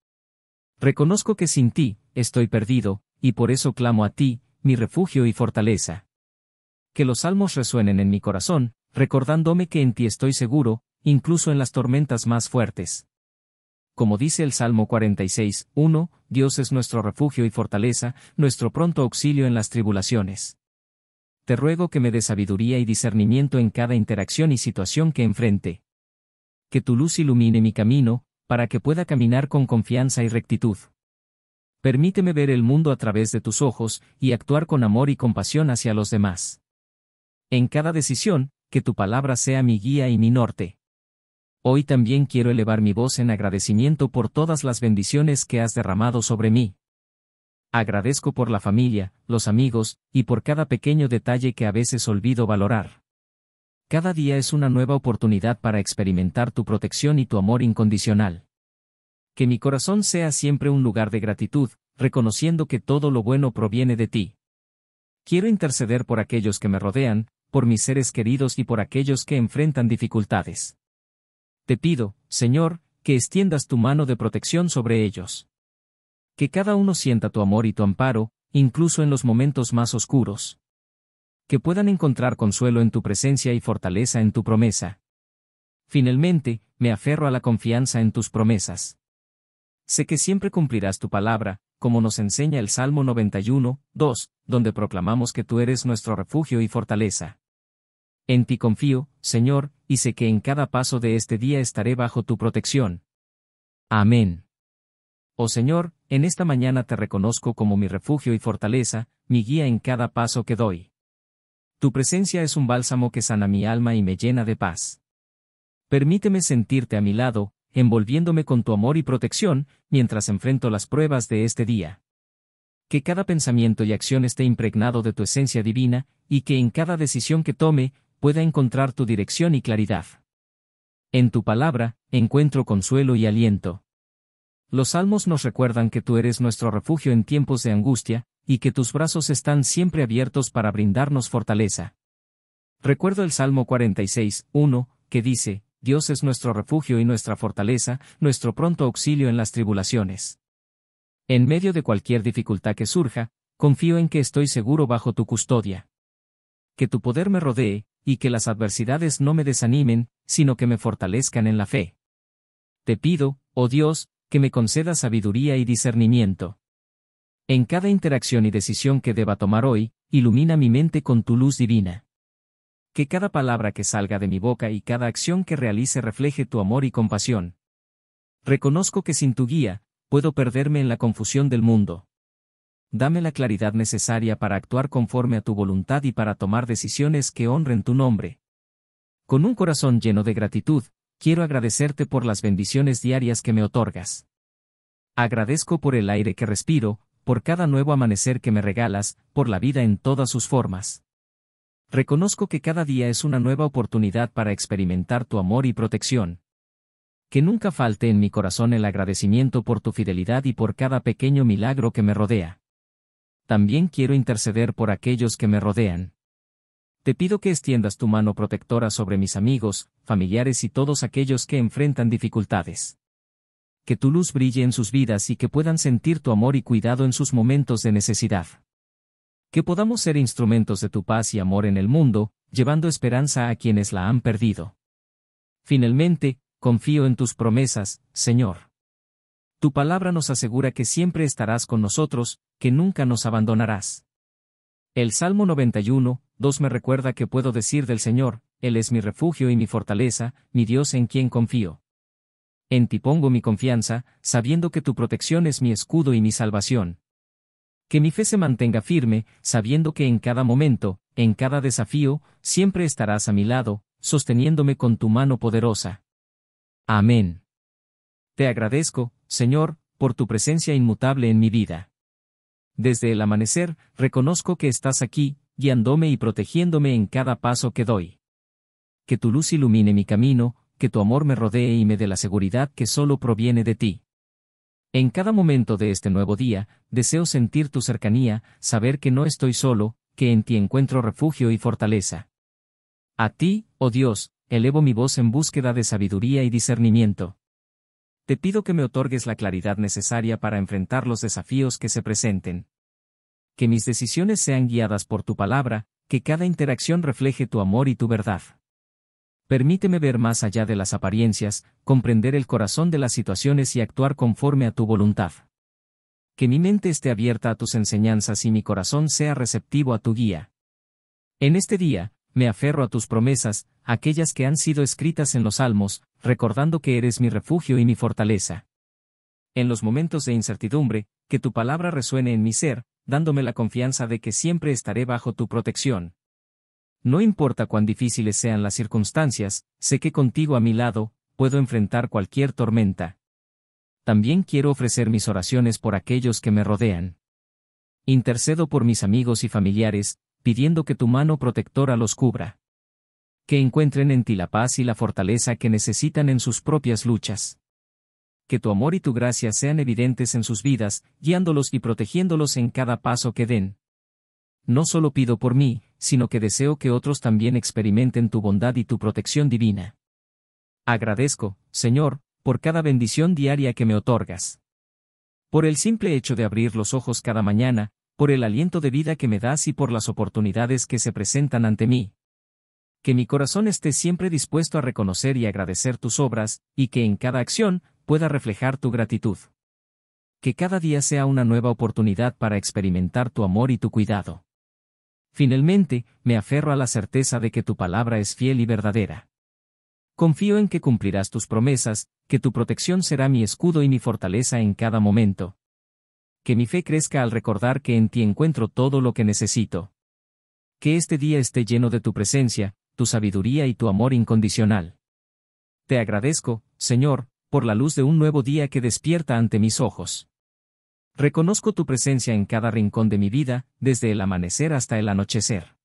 Reconozco que sin ti, estoy perdido, y por eso clamo a ti, mi refugio y fortaleza. Que los salmos resuenen en mi corazón, recordándome que en ti estoy seguro, incluso en las tormentas más fuertes. Como dice el Salmo 46, 1, Dios es nuestro refugio y fortaleza, nuestro pronto auxilio en las tribulaciones te ruego que me dé sabiduría y discernimiento en cada interacción y situación que enfrente. Que tu luz ilumine mi camino, para que pueda caminar con confianza y rectitud. Permíteme ver el mundo a través de tus ojos, y actuar con amor y compasión hacia los demás. En cada decisión, que tu palabra sea mi guía y mi norte. Hoy también quiero elevar mi voz en agradecimiento por todas las bendiciones que has derramado sobre mí. Agradezco por la familia, los amigos, y por cada pequeño detalle que a veces olvido valorar. Cada día es una nueva oportunidad para experimentar tu protección y tu amor incondicional. Que mi corazón sea siempre un lugar de gratitud, reconociendo que todo lo bueno proviene de ti. Quiero interceder por aquellos que me rodean, por mis seres queridos y por aquellos que enfrentan dificultades. Te pido, Señor, que extiendas tu mano de protección sobre ellos que cada uno sienta tu amor y tu amparo, incluso en los momentos más oscuros. Que puedan encontrar consuelo en tu presencia y fortaleza en tu promesa. Finalmente, me aferro a la confianza en tus promesas. Sé que siempre cumplirás tu palabra, como nos enseña el Salmo 91, 2, donde proclamamos que tú eres nuestro refugio y fortaleza. En ti confío, Señor, y sé que en cada paso de este día estaré bajo tu protección. Amén. Oh Señor, en esta mañana te reconozco como mi refugio y fortaleza, mi guía en cada paso que doy. Tu presencia es un bálsamo que sana mi alma y me llena de paz. Permíteme sentirte a mi lado, envolviéndome con tu amor y protección, mientras enfrento las pruebas de este día. Que cada pensamiento y acción esté impregnado de tu esencia divina, y que en cada decisión que tome, pueda encontrar tu dirección y claridad. En tu palabra, encuentro consuelo y aliento. Los salmos nos recuerdan que tú eres nuestro refugio en tiempos de angustia, y que tus brazos están siempre abiertos para brindarnos fortaleza. Recuerdo el Salmo 46, 1, que dice, Dios es nuestro refugio y nuestra fortaleza, nuestro pronto auxilio en las tribulaciones. En medio de cualquier dificultad que surja, confío en que estoy seguro bajo tu custodia. Que tu poder me rodee, y que las adversidades no me desanimen, sino que me fortalezcan en la fe. Te pido, oh Dios, que me conceda sabiduría y discernimiento. En cada interacción y decisión que deba tomar hoy, ilumina mi mente con tu luz divina. Que cada palabra que salga de mi boca y cada acción que realice refleje tu amor y compasión. Reconozco que sin tu guía, puedo perderme en la confusión del mundo. Dame la claridad necesaria para actuar conforme a tu voluntad y para tomar decisiones que honren tu nombre. Con un corazón lleno de gratitud, quiero agradecerte por las bendiciones diarias que me otorgas. Agradezco por el aire que respiro, por cada nuevo amanecer que me regalas, por la vida en todas sus formas. Reconozco que cada día es una nueva oportunidad para experimentar tu amor y protección. Que nunca falte en mi corazón el agradecimiento por tu fidelidad y por cada pequeño milagro que me rodea. También quiero interceder por aquellos que me rodean te pido que extiendas tu mano protectora sobre mis amigos, familiares y todos aquellos que enfrentan dificultades. Que tu luz brille en sus vidas y que puedan sentir tu amor y cuidado en sus momentos de necesidad. Que podamos ser instrumentos de tu paz y amor en el mundo, llevando esperanza a quienes la han perdido. Finalmente, confío en tus promesas, Señor. Tu palabra nos asegura que siempre estarás con nosotros, que nunca nos abandonarás. El Salmo 91, 2 me recuerda que puedo decir del Señor, Él es mi refugio y mi fortaleza, mi Dios en quien confío. En ti pongo mi confianza, sabiendo que tu protección es mi escudo y mi salvación. Que mi fe se mantenga firme, sabiendo que en cada momento, en cada desafío, siempre estarás a mi lado, sosteniéndome con tu mano poderosa. Amén. Te agradezco, Señor, por tu presencia inmutable en mi vida. Desde el amanecer, reconozco que estás aquí, guiándome y protegiéndome en cada paso que doy. Que tu luz ilumine mi camino, que tu amor me rodee y me dé la seguridad que solo proviene de ti. En cada momento de este nuevo día, deseo sentir tu cercanía, saber que no estoy solo, que en ti encuentro refugio y fortaleza. A ti, oh Dios, elevo mi voz en búsqueda de sabiduría y discernimiento. Te pido que me otorgues la claridad necesaria para enfrentar los desafíos que se presenten que mis decisiones sean guiadas por tu palabra, que cada interacción refleje tu amor y tu verdad. Permíteme ver más allá de las apariencias, comprender el corazón de las situaciones y actuar conforme a tu voluntad. Que mi mente esté abierta a tus enseñanzas y mi corazón sea receptivo a tu guía. En este día, me aferro a tus promesas, aquellas que han sido escritas en los salmos, recordando que eres mi refugio y mi fortaleza. En los momentos de incertidumbre, que tu palabra resuene en mi ser, dándome la confianza de que siempre estaré bajo tu protección. No importa cuán difíciles sean las circunstancias, sé que contigo a mi lado, puedo enfrentar cualquier tormenta. También quiero ofrecer mis oraciones por aquellos que me rodean. Intercedo por mis amigos y familiares, pidiendo que tu mano protectora los cubra. Que encuentren en ti la paz y la fortaleza que necesitan en sus propias luchas que tu amor y tu gracia sean evidentes en sus vidas, guiándolos y protegiéndolos en cada paso que den. No solo pido por mí, sino que deseo que otros también experimenten tu bondad y tu protección divina. Agradezco, Señor, por cada bendición diaria que me otorgas. Por el simple hecho de abrir los ojos cada mañana, por el aliento de vida que me das y por las oportunidades que se presentan ante mí. Que mi corazón esté siempre dispuesto a reconocer y agradecer tus obras, y que en cada acción, pueda reflejar tu gratitud. Que cada día sea una nueva oportunidad para experimentar tu amor y tu cuidado. Finalmente, me aferro a la certeza de que tu palabra es fiel y verdadera. Confío en que cumplirás tus promesas, que tu protección será mi escudo y mi fortaleza en cada momento. Que mi fe crezca al recordar que en ti encuentro todo lo que necesito. Que este día esté lleno de tu presencia, tu sabiduría y tu amor incondicional. Te agradezco, Señor, por la luz de un nuevo día que despierta ante mis ojos. Reconozco tu presencia en cada rincón de mi vida, desde el amanecer hasta el anochecer.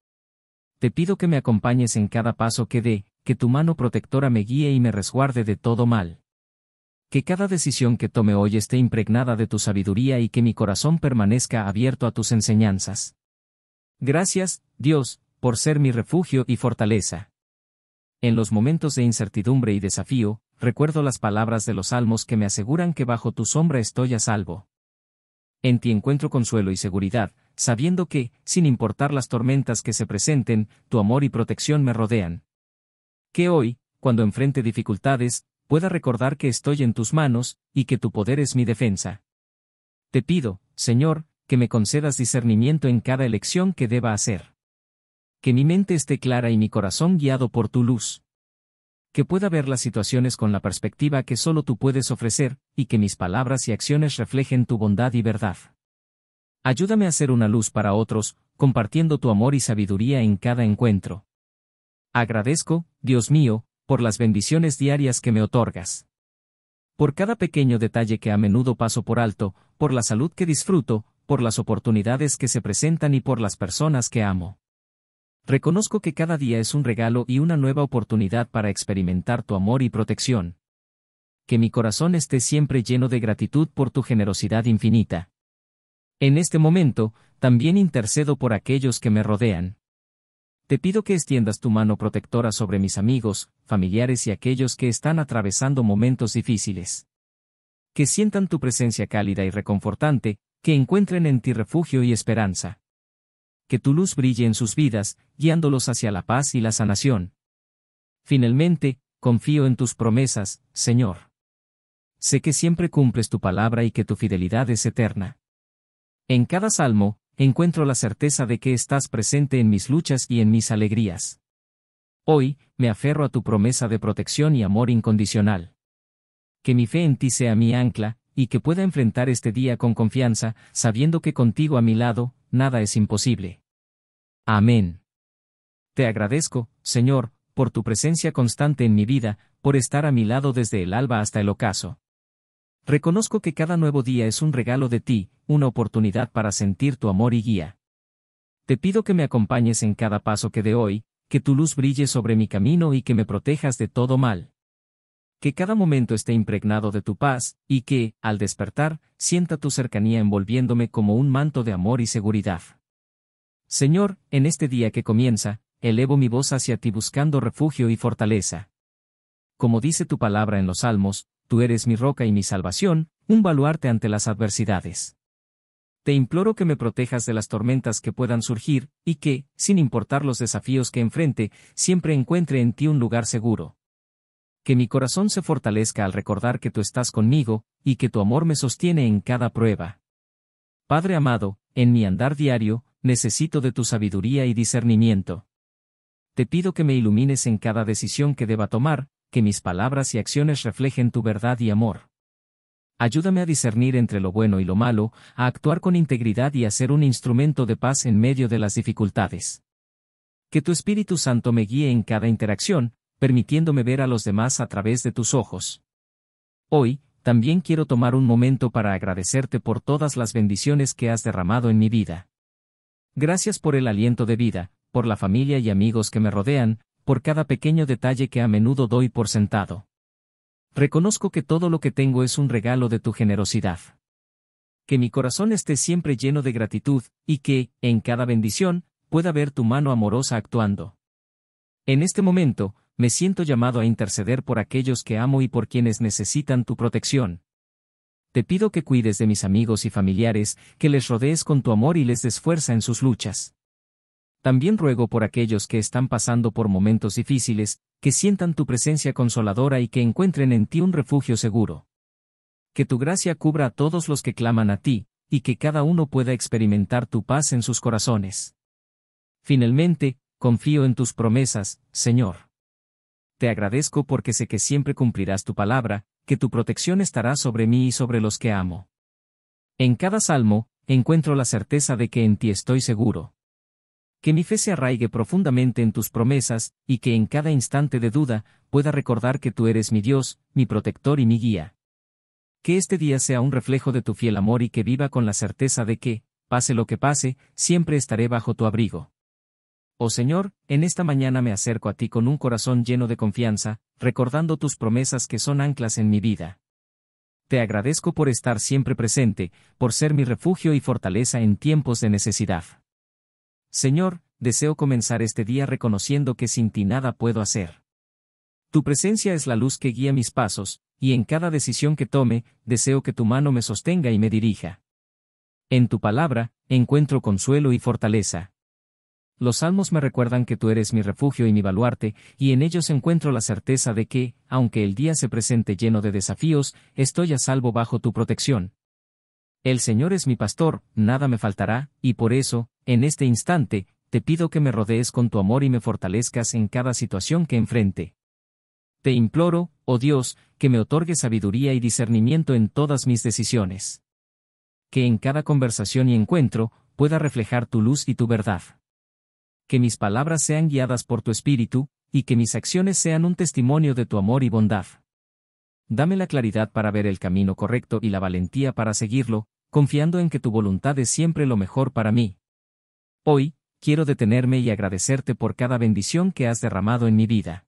Te pido que me acompañes en cada paso que dé, que tu mano protectora me guíe y me resguarde de todo mal. Que cada decisión que tome hoy esté impregnada de tu sabiduría y que mi corazón permanezca abierto a tus enseñanzas. Gracias, Dios, por ser mi refugio y fortaleza. En los momentos de incertidumbre y desafío, recuerdo las palabras de los salmos que me aseguran que bajo tu sombra estoy a salvo. En ti encuentro consuelo y seguridad, sabiendo que, sin importar las tormentas que se presenten, tu amor y protección me rodean. Que hoy, cuando enfrente dificultades, pueda recordar que estoy en tus manos, y que tu poder es mi defensa. Te pido, Señor, que me concedas discernimiento en cada elección que deba hacer. Que mi mente esté clara y mi corazón guiado por tu luz que pueda ver las situaciones con la perspectiva que solo tú puedes ofrecer, y que mis palabras y acciones reflejen tu bondad y verdad. Ayúdame a ser una luz para otros, compartiendo tu amor y sabiduría en cada encuentro. Agradezco, Dios mío, por las bendiciones diarias que me otorgas. Por cada pequeño detalle que a menudo paso por alto, por la salud que disfruto, por las oportunidades que se presentan y por las personas que amo. Reconozco que cada día es un regalo y una nueva oportunidad para experimentar tu amor y protección. Que mi corazón esté siempre lleno de gratitud por tu generosidad infinita. En este momento, también intercedo por aquellos que me rodean. Te pido que extiendas tu mano protectora sobre mis amigos, familiares y aquellos que están atravesando momentos difíciles. Que sientan tu presencia cálida y reconfortante, que encuentren en ti refugio y esperanza que tu luz brille en sus vidas, guiándolos hacia la paz y la sanación. Finalmente, confío en tus promesas, Señor. Sé que siempre cumples tu palabra y que tu fidelidad es eterna. En cada salmo, encuentro la certeza de que estás presente en mis luchas y en mis alegrías. Hoy, me aferro a tu promesa de protección y amor incondicional. Que mi fe en ti sea mi ancla, y que pueda enfrentar este día con confianza, sabiendo que contigo a mi lado, nada es imposible. Amén. Te agradezco, Señor, por tu presencia constante en mi vida, por estar a mi lado desde el alba hasta el ocaso. Reconozco que cada nuevo día es un regalo de ti, una oportunidad para sentir tu amor y guía. Te pido que me acompañes en cada paso que de hoy, que tu luz brille sobre mi camino y que me protejas de todo mal que cada momento esté impregnado de tu paz, y que, al despertar, sienta tu cercanía envolviéndome como un manto de amor y seguridad. Señor, en este día que comienza, elevo mi voz hacia ti buscando refugio y fortaleza. Como dice tu palabra en los Salmos, tú eres mi roca y mi salvación, un baluarte ante las adversidades. Te imploro que me protejas de las tormentas que puedan surgir, y que, sin importar los desafíos que enfrente, siempre encuentre en ti un lugar seguro que mi corazón se fortalezca al recordar que tú estás conmigo, y que tu amor me sostiene en cada prueba. Padre amado, en mi andar diario, necesito de tu sabiduría y discernimiento. Te pido que me ilumines en cada decisión que deba tomar, que mis palabras y acciones reflejen tu verdad y amor. Ayúdame a discernir entre lo bueno y lo malo, a actuar con integridad y a ser un instrumento de paz en medio de las dificultades. Que tu Espíritu Santo me guíe en cada interacción, permitiéndome ver a los demás a través de tus ojos. Hoy, también quiero tomar un momento para agradecerte por todas las bendiciones que has derramado en mi vida. Gracias por el aliento de vida, por la familia y amigos que me rodean, por cada pequeño detalle que a menudo doy por sentado. Reconozco que todo lo que tengo es un regalo de tu generosidad. Que mi corazón esté siempre lleno de gratitud, y que, en cada bendición, pueda ver tu mano amorosa actuando. En este momento, me siento llamado a interceder por aquellos que amo y por quienes necesitan tu protección. Te pido que cuides de mis amigos y familiares, que les rodees con tu amor y les des fuerza en sus luchas. También ruego por aquellos que están pasando por momentos difíciles, que sientan tu presencia consoladora y que encuentren en ti un refugio seguro. Que tu gracia cubra a todos los que claman a ti, y que cada uno pueda experimentar tu paz en sus corazones. Finalmente, confío en tus promesas, Señor te agradezco porque sé que siempre cumplirás tu palabra, que tu protección estará sobre mí y sobre los que amo. En cada salmo, encuentro la certeza de que en ti estoy seguro. Que mi fe se arraigue profundamente en tus promesas, y que en cada instante de duda pueda recordar que tú eres mi Dios, mi protector y mi guía. Que este día sea un reflejo de tu fiel amor y que viva con la certeza de que, pase lo que pase, siempre estaré bajo tu abrigo. Oh Señor, en esta mañana me acerco a ti con un corazón lleno de confianza, recordando tus promesas que son anclas en mi vida. Te agradezco por estar siempre presente, por ser mi refugio y fortaleza en tiempos de necesidad. Señor, deseo comenzar este día reconociendo que sin ti nada puedo hacer. Tu presencia es la luz que guía mis pasos, y en cada decisión que tome, deseo que tu mano me sostenga y me dirija. En tu palabra, encuentro consuelo y fortaleza. Los salmos me recuerdan que tú eres mi refugio y mi baluarte, y en ellos encuentro la certeza de que, aunque el día se presente lleno de desafíos, estoy a salvo bajo tu protección. El Señor es mi pastor, nada me faltará, y por eso, en este instante, te pido que me rodees con tu amor y me fortalezcas en cada situación que enfrente. Te imploro, oh Dios, que me otorgue sabiduría y discernimiento en todas mis decisiones. Que en cada conversación y encuentro, pueda reflejar tu luz y tu verdad que mis palabras sean guiadas por tu espíritu, y que mis acciones sean un testimonio de tu amor y bondad. Dame la claridad para ver el camino correcto y la valentía para seguirlo, confiando en que tu voluntad es siempre lo mejor para mí. Hoy, quiero detenerme y agradecerte por cada bendición que has derramado en mi vida.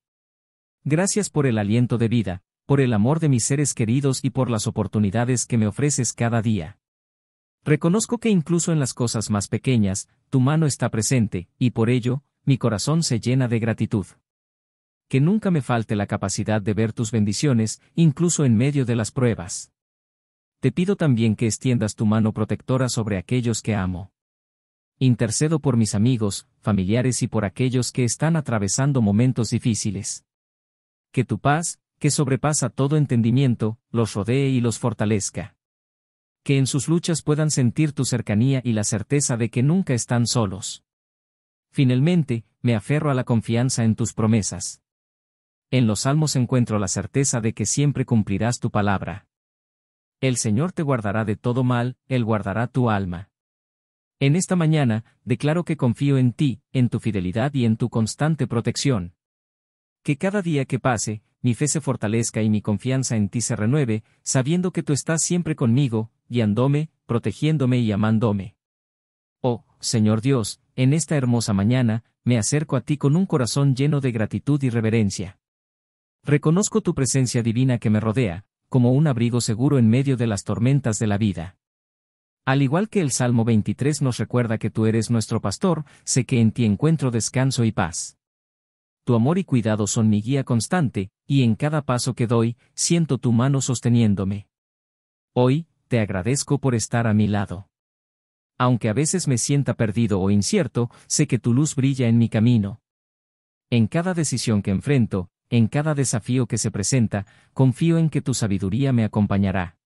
Gracias por el aliento de vida, por el amor de mis seres queridos y por las oportunidades que me ofreces cada día. Reconozco que incluso en las cosas más pequeñas, tu mano está presente, y por ello, mi corazón se llena de gratitud. Que nunca me falte la capacidad de ver tus bendiciones, incluso en medio de las pruebas. Te pido también que extiendas tu mano protectora sobre aquellos que amo. Intercedo por mis amigos, familiares y por aquellos que están atravesando momentos difíciles. Que tu paz, que sobrepasa todo entendimiento, los rodee y los fortalezca que en sus luchas puedan sentir tu cercanía y la certeza de que nunca están solos. Finalmente, me aferro a la confianza en tus promesas. En los salmos encuentro la certeza de que siempre cumplirás tu palabra. El Señor te guardará de todo mal, Él guardará tu alma. En esta mañana, declaro que confío en ti, en tu fidelidad y en tu constante protección. Que cada día que pase, mi fe se fortalezca y mi confianza en ti se renueve, sabiendo que tú estás siempre conmigo, guiándome, protegiéndome y amándome. Oh, Señor Dios, en esta hermosa mañana, me acerco a ti con un corazón lleno de gratitud y reverencia. Reconozco tu presencia divina que me rodea, como un abrigo seguro en medio de las tormentas de la vida. Al igual que el Salmo 23 nos recuerda que tú eres nuestro pastor, sé que en ti encuentro descanso y paz. Tu amor y cuidado son mi guía constante, y en cada paso que doy, siento tu mano sosteniéndome. Hoy, te agradezco por estar a mi lado. Aunque a veces me sienta perdido o incierto, sé que tu luz brilla en mi camino. En cada decisión que enfrento, en cada desafío que se presenta, confío en que tu sabiduría me acompañará.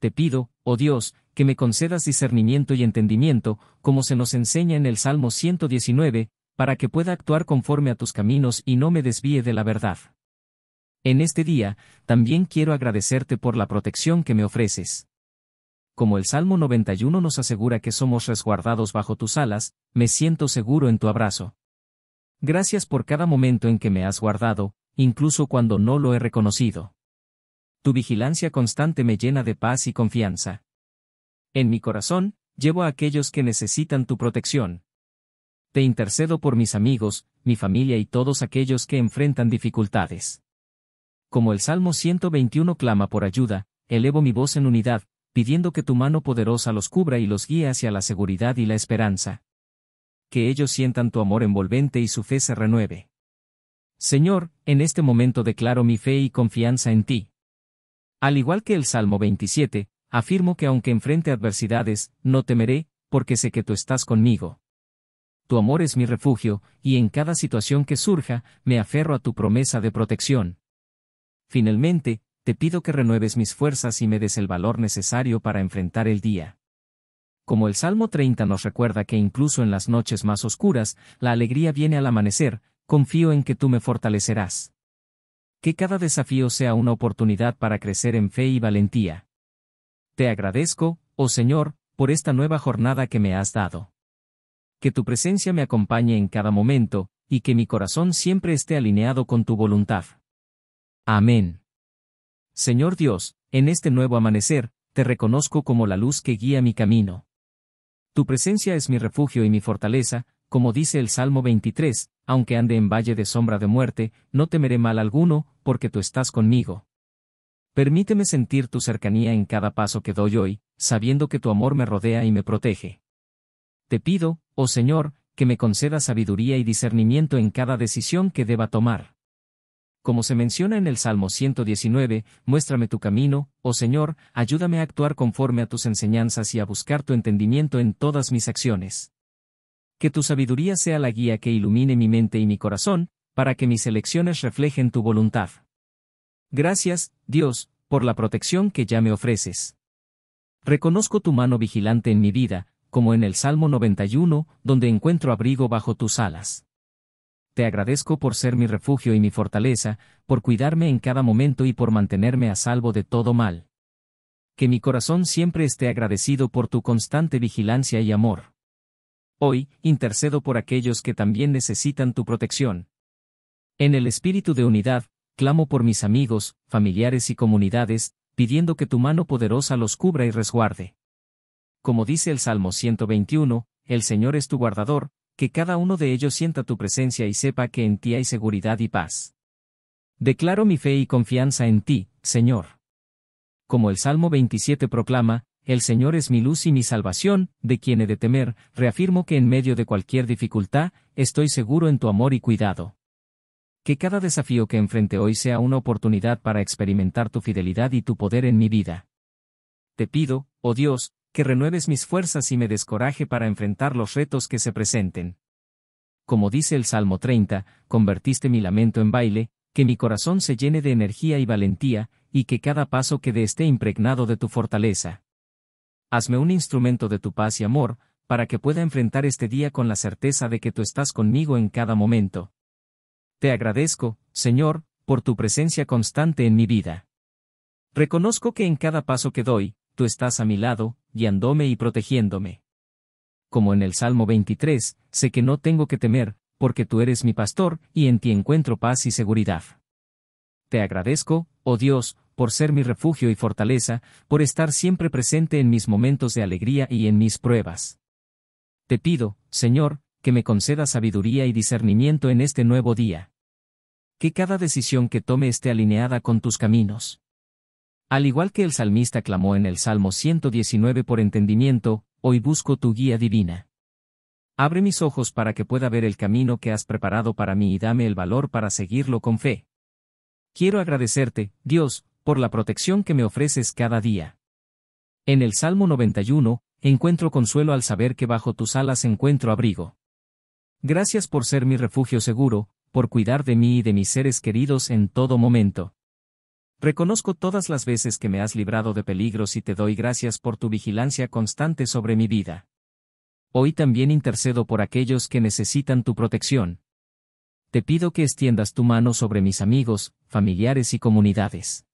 Te pido, oh Dios, que me concedas discernimiento y entendimiento, como se nos enseña en el Salmo 119, para que pueda actuar conforme a tus caminos y no me desvíe de la verdad. En este día, también quiero agradecerte por la protección que me ofreces como el Salmo 91 nos asegura que somos resguardados bajo tus alas, me siento seguro en tu abrazo. Gracias por cada momento en que me has guardado, incluso cuando no lo he reconocido. Tu vigilancia constante me llena de paz y confianza. En mi corazón, llevo a aquellos que necesitan tu protección. Te intercedo por mis amigos, mi familia y todos aquellos que enfrentan dificultades. Como el Salmo 121 clama por ayuda, elevo mi voz en unidad, pidiendo que tu mano poderosa los cubra y los guíe hacia la seguridad y la esperanza. Que ellos sientan tu amor envolvente y su fe se renueve. Señor, en este momento declaro mi fe y confianza en ti. Al igual que el Salmo 27, afirmo que aunque enfrente adversidades, no temeré, porque sé que tú estás conmigo. Tu amor es mi refugio, y en cada situación que surja, me aferro a tu promesa de protección. Finalmente, te pido que renueves mis fuerzas y me des el valor necesario para enfrentar el día. Como el Salmo 30 nos recuerda que incluso en las noches más oscuras, la alegría viene al amanecer, confío en que tú me fortalecerás. Que cada desafío sea una oportunidad para crecer en fe y valentía. Te agradezco, oh Señor, por esta nueva jornada que me has dado. Que tu presencia me acompañe en cada momento, y que mi corazón siempre esté alineado con tu voluntad. Amén. Señor Dios, en este nuevo amanecer, te reconozco como la luz que guía mi camino. Tu presencia es mi refugio y mi fortaleza, como dice el Salmo 23, aunque ande en valle de sombra de muerte, no temeré mal alguno, porque tú estás conmigo. Permíteme sentir tu cercanía en cada paso que doy hoy, sabiendo que tu amor me rodea y me protege. Te pido, oh Señor, que me conceda sabiduría y discernimiento en cada decisión que deba tomar como se menciona en el Salmo 119, muéstrame tu camino, oh Señor, ayúdame a actuar conforme a tus enseñanzas y a buscar tu entendimiento en todas mis acciones. Que tu sabiduría sea la guía que ilumine mi mente y mi corazón, para que mis elecciones reflejen tu voluntad. Gracias, Dios, por la protección que ya me ofreces. Reconozco tu mano vigilante en mi vida, como en el Salmo 91, donde encuentro abrigo bajo tus alas te agradezco por ser mi refugio y mi fortaleza, por cuidarme en cada momento y por mantenerme a salvo de todo mal. Que mi corazón siempre esté agradecido por tu constante vigilancia y amor. Hoy, intercedo por aquellos que también necesitan tu protección. En el espíritu de unidad, clamo por mis amigos, familiares y comunidades, pidiendo que tu mano poderosa los cubra y resguarde. Como dice el Salmo 121, el Señor es tu guardador, que cada uno de ellos sienta tu presencia y sepa que en ti hay seguridad y paz. Declaro mi fe y confianza en ti, Señor. Como el Salmo 27 proclama, el Señor es mi luz y mi salvación, de quien he de temer, reafirmo que en medio de cualquier dificultad, estoy seguro en tu amor y cuidado. Que cada desafío que enfrente hoy sea una oportunidad para experimentar tu fidelidad y tu poder en mi vida. Te pido, oh Dios, que renueves mis fuerzas y me descoraje para enfrentar los retos que se presenten. Como dice el Salmo 30, convertiste mi lamento en baile, que mi corazón se llene de energía y valentía, y que cada paso que dé esté impregnado de tu fortaleza. Hazme un instrumento de tu paz y amor, para que pueda enfrentar este día con la certeza de que tú estás conmigo en cada momento. Te agradezco, Señor, por tu presencia constante en mi vida. Reconozco que en cada paso que doy, tú estás a mi lado, guiándome y protegiéndome. Como en el Salmo 23, sé que no tengo que temer, porque tú eres mi pastor, y en ti encuentro paz y seguridad. Te agradezco, oh Dios, por ser mi refugio y fortaleza, por estar siempre presente en mis momentos de alegría y en mis pruebas. Te pido, Señor, que me conceda sabiduría y discernimiento en este nuevo día. Que cada decisión que tome esté alineada con tus caminos. Al igual que el salmista clamó en el Salmo 119 por entendimiento, hoy busco tu guía divina. Abre mis ojos para que pueda ver el camino que has preparado para mí y dame el valor para seguirlo con fe. Quiero agradecerte, Dios, por la protección que me ofreces cada día. En el Salmo 91, encuentro consuelo al saber que bajo tus alas encuentro abrigo. Gracias por ser mi refugio seguro, por cuidar de mí y de mis seres queridos en todo momento. Reconozco todas las veces que me has librado de peligros y te doy gracias por tu vigilancia constante sobre mi vida. Hoy también intercedo por aquellos que necesitan tu protección. Te pido que extiendas tu mano sobre mis amigos, familiares y comunidades.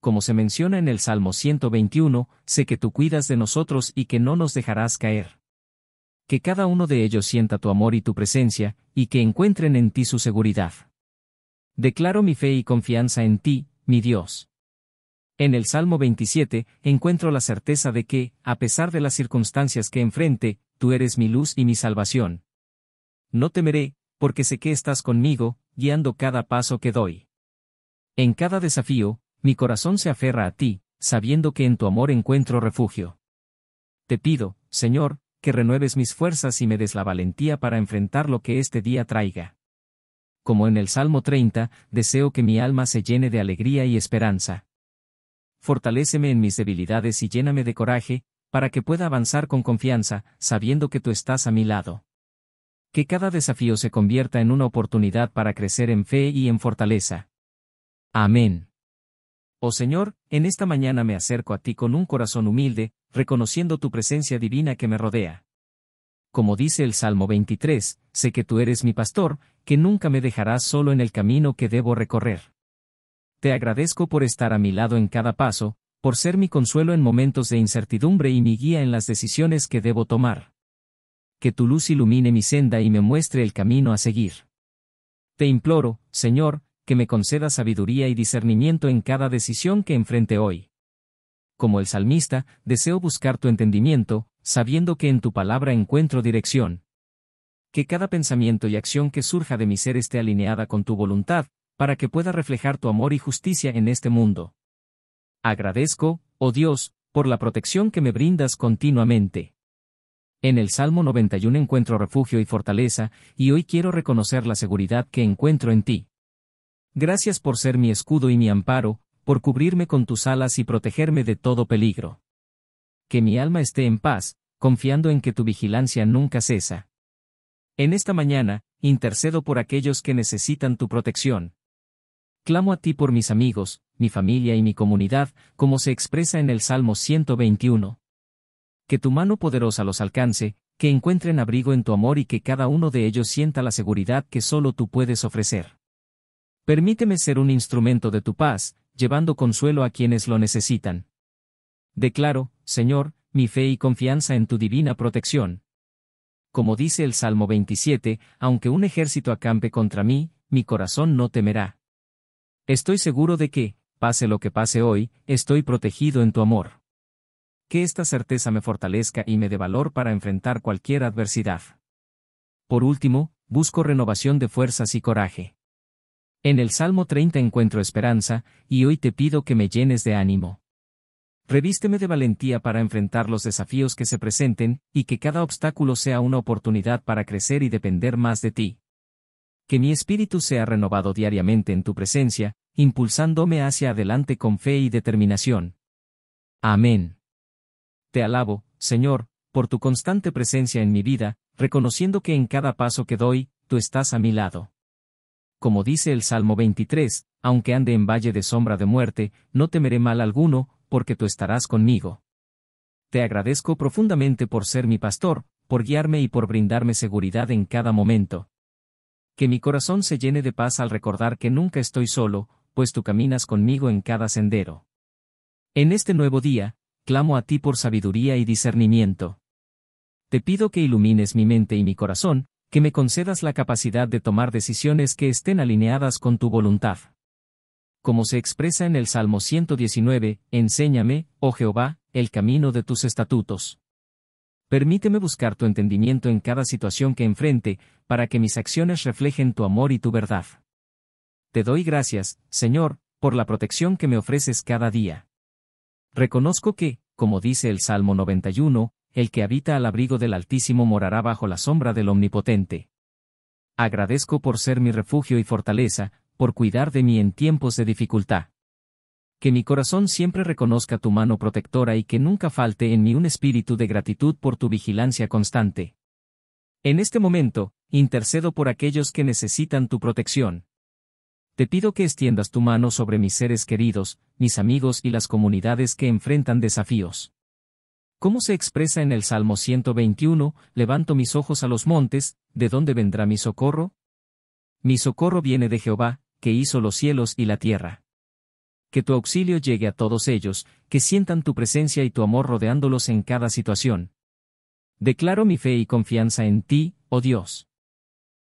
Como se menciona en el Salmo 121, sé que tú cuidas de nosotros y que no nos dejarás caer. Que cada uno de ellos sienta tu amor y tu presencia, y que encuentren en ti su seguridad. Declaro mi fe y confianza en ti, mi Dios. En el Salmo 27, encuentro la certeza de que, a pesar de las circunstancias que enfrente, tú eres mi luz y mi salvación. No temeré, porque sé que estás conmigo, guiando cada paso que doy. En cada desafío, mi corazón se aferra a ti, sabiendo que en tu amor encuentro refugio. Te pido, Señor, que renueves mis fuerzas y me des la valentía para enfrentar lo que este día traiga como en el Salmo 30, deseo que mi alma se llene de alegría y esperanza. Fortaléceme en mis debilidades y lléname de coraje, para que pueda avanzar con confianza, sabiendo que tú estás a mi lado. Que cada desafío se convierta en una oportunidad para crecer en fe y en fortaleza. Amén. Oh Señor, en esta mañana me acerco a ti con un corazón humilde, reconociendo tu presencia divina que me rodea como dice el Salmo 23, sé que tú eres mi pastor, que nunca me dejarás solo en el camino que debo recorrer. Te agradezco por estar a mi lado en cada paso, por ser mi consuelo en momentos de incertidumbre y mi guía en las decisiones que debo tomar. Que tu luz ilumine mi senda y me muestre el camino a seguir. Te imploro, Señor, que me conceda sabiduría y discernimiento en cada decisión que enfrente hoy. Como el salmista, deseo buscar tu entendimiento, sabiendo que en tu palabra encuentro dirección. Que cada pensamiento y acción que surja de mi ser esté alineada con tu voluntad, para que pueda reflejar tu amor y justicia en este mundo. Agradezco, oh Dios, por la protección que me brindas continuamente. En el Salmo 91 encuentro refugio y fortaleza, y hoy quiero reconocer la seguridad que encuentro en ti. Gracias por ser mi escudo y mi amparo, por cubrirme con tus alas y protegerme de todo peligro. Que mi alma esté en paz, confiando en que tu vigilancia nunca cesa. En esta mañana, intercedo por aquellos que necesitan tu protección. Clamo a ti por mis amigos, mi familia y mi comunidad, como se expresa en el Salmo 121. Que tu mano poderosa los alcance, que encuentren abrigo en tu amor y que cada uno de ellos sienta la seguridad que solo tú puedes ofrecer. Permíteme ser un instrumento de tu paz, llevando consuelo a quienes lo necesitan. Declaro, Señor, mi fe y confianza en tu divina protección. Como dice el Salmo 27, aunque un ejército acampe contra mí, mi corazón no temerá. Estoy seguro de que, pase lo que pase hoy, estoy protegido en tu amor. Que esta certeza me fortalezca y me dé valor para enfrentar cualquier adversidad. Por último, busco renovación de fuerzas y coraje. En el Salmo 30 encuentro esperanza, y hoy te pido que me llenes de ánimo. Revísteme de valentía para enfrentar los desafíos que se presenten, y que cada obstáculo sea una oportunidad para crecer y depender más de ti. Que mi espíritu sea renovado diariamente en tu presencia, impulsándome hacia adelante con fe y determinación. Amén. Te alabo, Señor, por tu constante presencia en mi vida, reconociendo que en cada paso que doy, tú estás a mi lado. Como dice el Salmo 23, aunque ande en valle de sombra de muerte, no temeré mal alguno, porque tú estarás conmigo. Te agradezco profundamente por ser mi pastor, por guiarme y por brindarme seguridad en cada momento. Que mi corazón se llene de paz al recordar que nunca estoy solo, pues tú caminas conmigo en cada sendero. En este nuevo día, clamo a ti por sabiduría y discernimiento. Te pido que ilumines mi mente y mi corazón, que me concedas la capacidad de tomar decisiones que estén alineadas con tu voluntad como se expresa en el Salmo 119, enséñame, oh Jehová, el camino de tus estatutos. Permíteme buscar tu entendimiento en cada situación que enfrente, para que mis acciones reflejen tu amor y tu verdad. Te doy gracias, Señor, por la protección que me ofreces cada día. Reconozco que, como dice el Salmo 91, el que habita al abrigo del Altísimo morará bajo la sombra del Omnipotente. Agradezco por ser mi refugio y fortaleza, por cuidar de mí en tiempos de dificultad. Que mi corazón siempre reconozca tu mano protectora y que nunca falte en mí un espíritu de gratitud por tu vigilancia constante. En este momento, intercedo por aquellos que necesitan tu protección. Te pido que extiendas tu mano sobre mis seres queridos, mis amigos y las comunidades que enfrentan desafíos. ¿Cómo se expresa en el Salmo 121, levanto mis ojos a los montes, ¿de dónde vendrá mi socorro? Mi socorro viene de Jehová, que hizo los cielos y la tierra. Que tu auxilio llegue a todos ellos, que sientan tu presencia y tu amor rodeándolos en cada situación. Declaro mi fe y confianza en ti, oh Dios.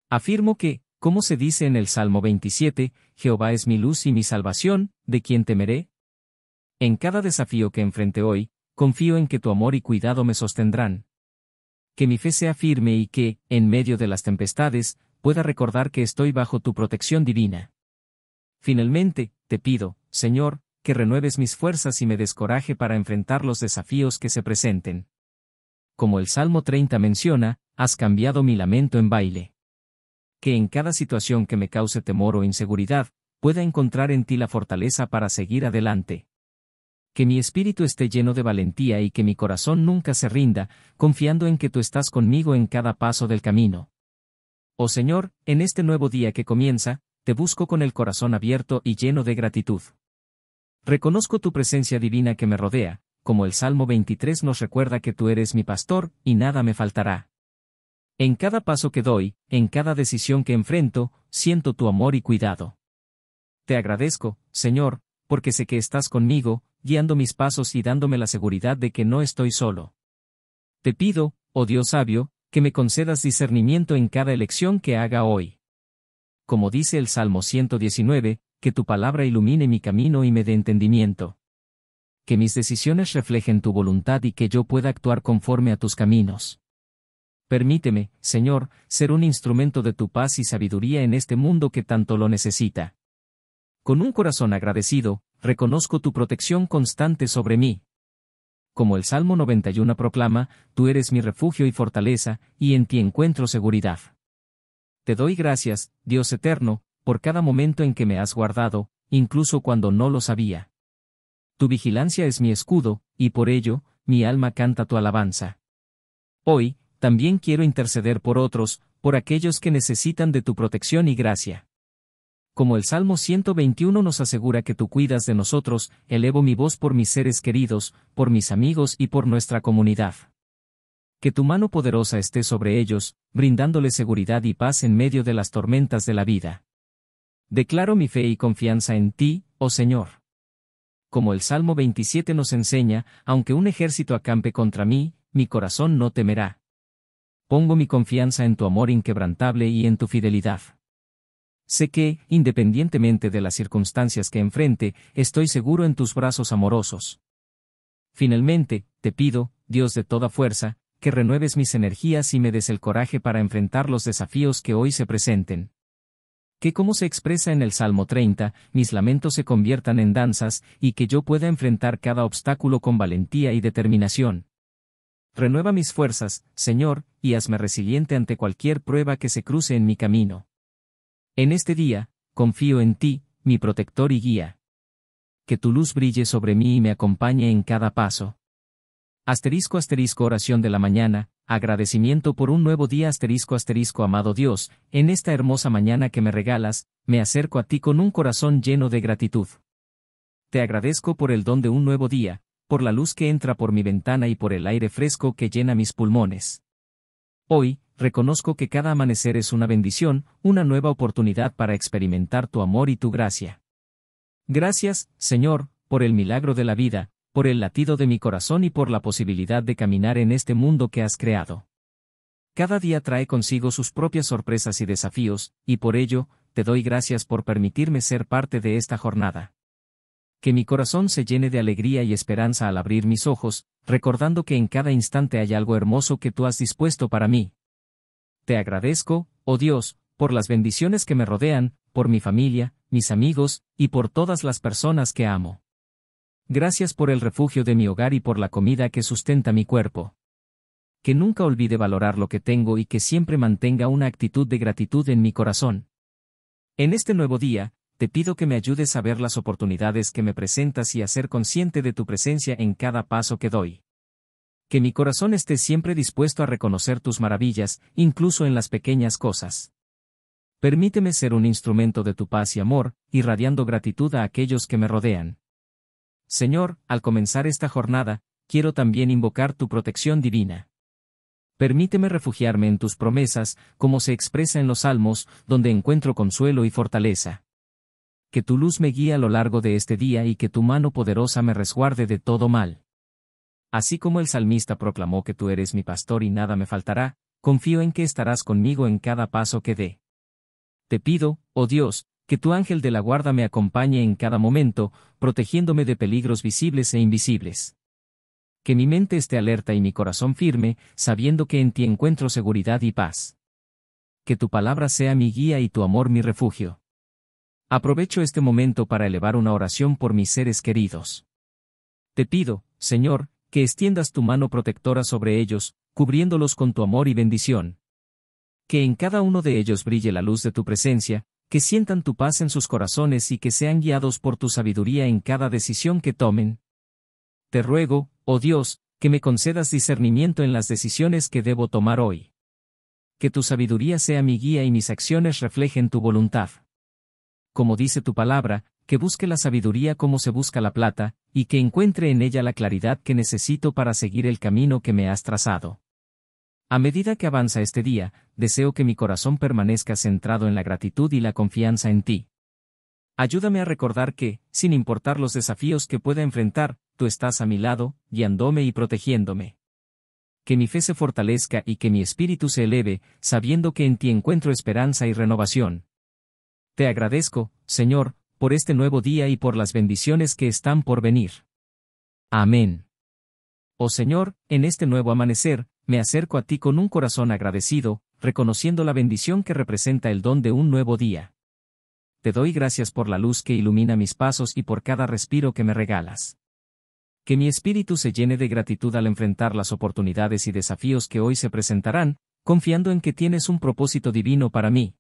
Afirmo que, como se dice en el Salmo 27, Jehová es mi luz y mi salvación, ¿de quién temeré? En cada desafío que enfrente hoy, confío en que tu amor y cuidado me sostendrán. Que mi fe sea firme y que, en medio de las tempestades, pueda recordar que estoy bajo tu protección divina. Finalmente, te pido, Señor, que renueves mis fuerzas y me descoraje para enfrentar los desafíos que se presenten. Como el Salmo 30 menciona, has cambiado mi lamento en baile. Que en cada situación que me cause temor o inseguridad, pueda encontrar en ti la fortaleza para seguir adelante. Que mi espíritu esté lleno de valentía y que mi corazón nunca se rinda, confiando en que tú estás conmigo en cada paso del camino. Oh Señor, en este nuevo día que comienza, te busco con el corazón abierto y lleno de gratitud. Reconozco tu presencia divina que me rodea, como el Salmo 23 nos recuerda que tú eres mi pastor, y nada me faltará. En cada paso que doy, en cada decisión que enfrento, siento tu amor y cuidado. Te agradezco, Señor, porque sé que estás conmigo, guiando mis pasos y dándome la seguridad de que no estoy solo. Te pido, oh Dios sabio, que me concedas discernimiento en cada elección que haga hoy como dice el Salmo 119, que tu palabra ilumine mi camino y me dé entendimiento. Que mis decisiones reflejen tu voluntad y que yo pueda actuar conforme a tus caminos. Permíteme, Señor, ser un instrumento de tu paz y sabiduría en este mundo que tanto lo necesita. Con un corazón agradecido, reconozco tu protección constante sobre mí. Como el Salmo 91 proclama, tú eres mi refugio y fortaleza, y en ti encuentro seguridad. Te doy gracias, Dios eterno, por cada momento en que me has guardado, incluso cuando no lo sabía. Tu vigilancia es mi escudo, y por ello, mi alma canta tu alabanza. Hoy, también quiero interceder por otros, por aquellos que necesitan de tu protección y gracia. Como el Salmo 121 nos asegura que tú cuidas de nosotros, elevo mi voz por mis seres queridos, por mis amigos y por nuestra comunidad que tu mano poderosa esté sobre ellos, brindándoles seguridad y paz en medio de las tormentas de la vida. Declaro mi fe y confianza en ti, oh Señor. Como el Salmo 27 nos enseña, aunque un ejército acampe contra mí, mi corazón no temerá. Pongo mi confianza en tu amor inquebrantable y en tu fidelidad. Sé que, independientemente de las circunstancias que enfrente, estoy seguro en tus brazos amorosos. Finalmente, te pido, Dios de toda fuerza, que renueves mis energías y me des el coraje para enfrentar los desafíos que hoy se presenten. Que como se expresa en el Salmo 30, mis lamentos se conviertan en danzas, y que yo pueda enfrentar cada obstáculo con valentía y determinación. Renueva mis fuerzas, Señor, y hazme resiliente ante cualquier prueba que se cruce en mi camino. En este día, confío en ti, mi protector y guía. Que tu luz brille sobre mí y me acompañe en cada paso. Asterisco asterisco oración de la mañana, agradecimiento por un nuevo día asterisco asterisco amado Dios, en esta hermosa mañana que me regalas, me acerco a ti con un corazón lleno de gratitud. Te agradezco por el don de un nuevo día, por la luz que entra por mi ventana y por el aire fresco que llena mis pulmones. Hoy, reconozco que cada amanecer es una bendición, una nueva oportunidad para experimentar tu amor y tu gracia. Gracias, Señor, por el milagro de la vida, por el latido de mi corazón y por la posibilidad de caminar en este mundo que has creado. Cada día trae consigo sus propias sorpresas y desafíos, y por ello, te doy gracias por permitirme ser parte de esta jornada. Que mi corazón se llene de alegría y esperanza al abrir mis ojos, recordando que en cada instante hay algo hermoso que tú has dispuesto para mí. Te agradezco, oh Dios, por las bendiciones que me rodean, por mi familia, mis amigos, y por todas las personas que amo. Gracias por el refugio de mi hogar y por la comida que sustenta mi cuerpo. Que nunca olvide valorar lo que tengo y que siempre mantenga una actitud de gratitud en mi corazón. En este nuevo día, te pido que me ayudes a ver las oportunidades que me presentas y a ser consciente de tu presencia en cada paso que doy. Que mi corazón esté siempre dispuesto a reconocer tus maravillas, incluso en las pequeñas cosas. Permíteme ser un instrumento de tu paz y amor, irradiando gratitud a aquellos que me rodean. Señor, al comenzar esta jornada, quiero también invocar tu protección divina. Permíteme refugiarme en tus promesas, como se expresa en los Salmos, donde encuentro consuelo y fortaleza. Que tu luz me guíe a lo largo de este día y que tu mano poderosa me resguarde de todo mal. Así como el salmista proclamó que tú eres mi pastor y nada me faltará, confío en que estarás conmigo en cada paso que dé. Te pido, oh Dios, que tu ángel de la guarda me acompañe en cada momento, protegiéndome de peligros visibles e invisibles. Que mi mente esté alerta y mi corazón firme, sabiendo que en ti encuentro seguridad y paz. Que tu palabra sea mi guía y tu amor mi refugio. Aprovecho este momento para elevar una oración por mis seres queridos. Te pido, Señor, que extiendas tu mano protectora sobre ellos, cubriéndolos con tu amor y bendición. Que en cada uno de ellos brille la luz de tu presencia, que sientan tu paz en sus corazones y que sean guiados por tu sabiduría en cada decisión que tomen. Te ruego, oh Dios, que me concedas discernimiento en las decisiones que debo tomar hoy. Que tu sabiduría sea mi guía y mis acciones reflejen tu voluntad. Como dice tu palabra, que busque la sabiduría como se busca la plata, y que encuentre en ella la claridad que necesito para seguir el camino que me has trazado. A medida que avanza este día, deseo que mi corazón permanezca centrado en la gratitud y la confianza en ti. Ayúdame a recordar que, sin importar los desafíos que pueda enfrentar, tú estás a mi lado, guiándome y protegiéndome. Que mi fe se fortalezca y que mi espíritu se eleve, sabiendo que en ti encuentro esperanza y renovación. Te agradezco, Señor, por este nuevo día y por las bendiciones que están por venir. Amén. Oh Señor, en este nuevo amanecer, me acerco a ti con un corazón agradecido, reconociendo la bendición que representa el don de un nuevo día. Te doy gracias por la luz que ilumina mis pasos y por cada respiro que me regalas. Que mi espíritu se llene de gratitud al enfrentar las oportunidades y desafíos que hoy se presentarán, confiando en que tienes un propósito divino para mí.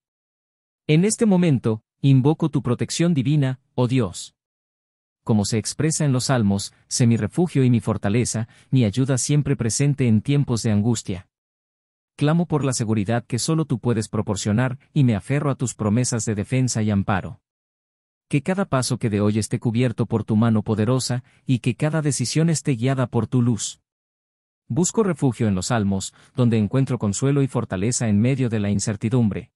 En este momento, invoco tu protección divina, oh Dios como se expresa en los salmos, sé mi refugio y mi fortaleza, mi ayuda siempre presente en tiempos de angustia. Clamo por la seguridad que solo tú puedes proporcionar, y me aferro a tus promesas de defensa y amparo. Que cada paso que de hoy esté cubierto por tu mano poderosa, y que cada decisión esté guiada por tu luz. Busco refugio en los salmos, donde encuentro consuelo y fortaleza en medio de la incertidumbre.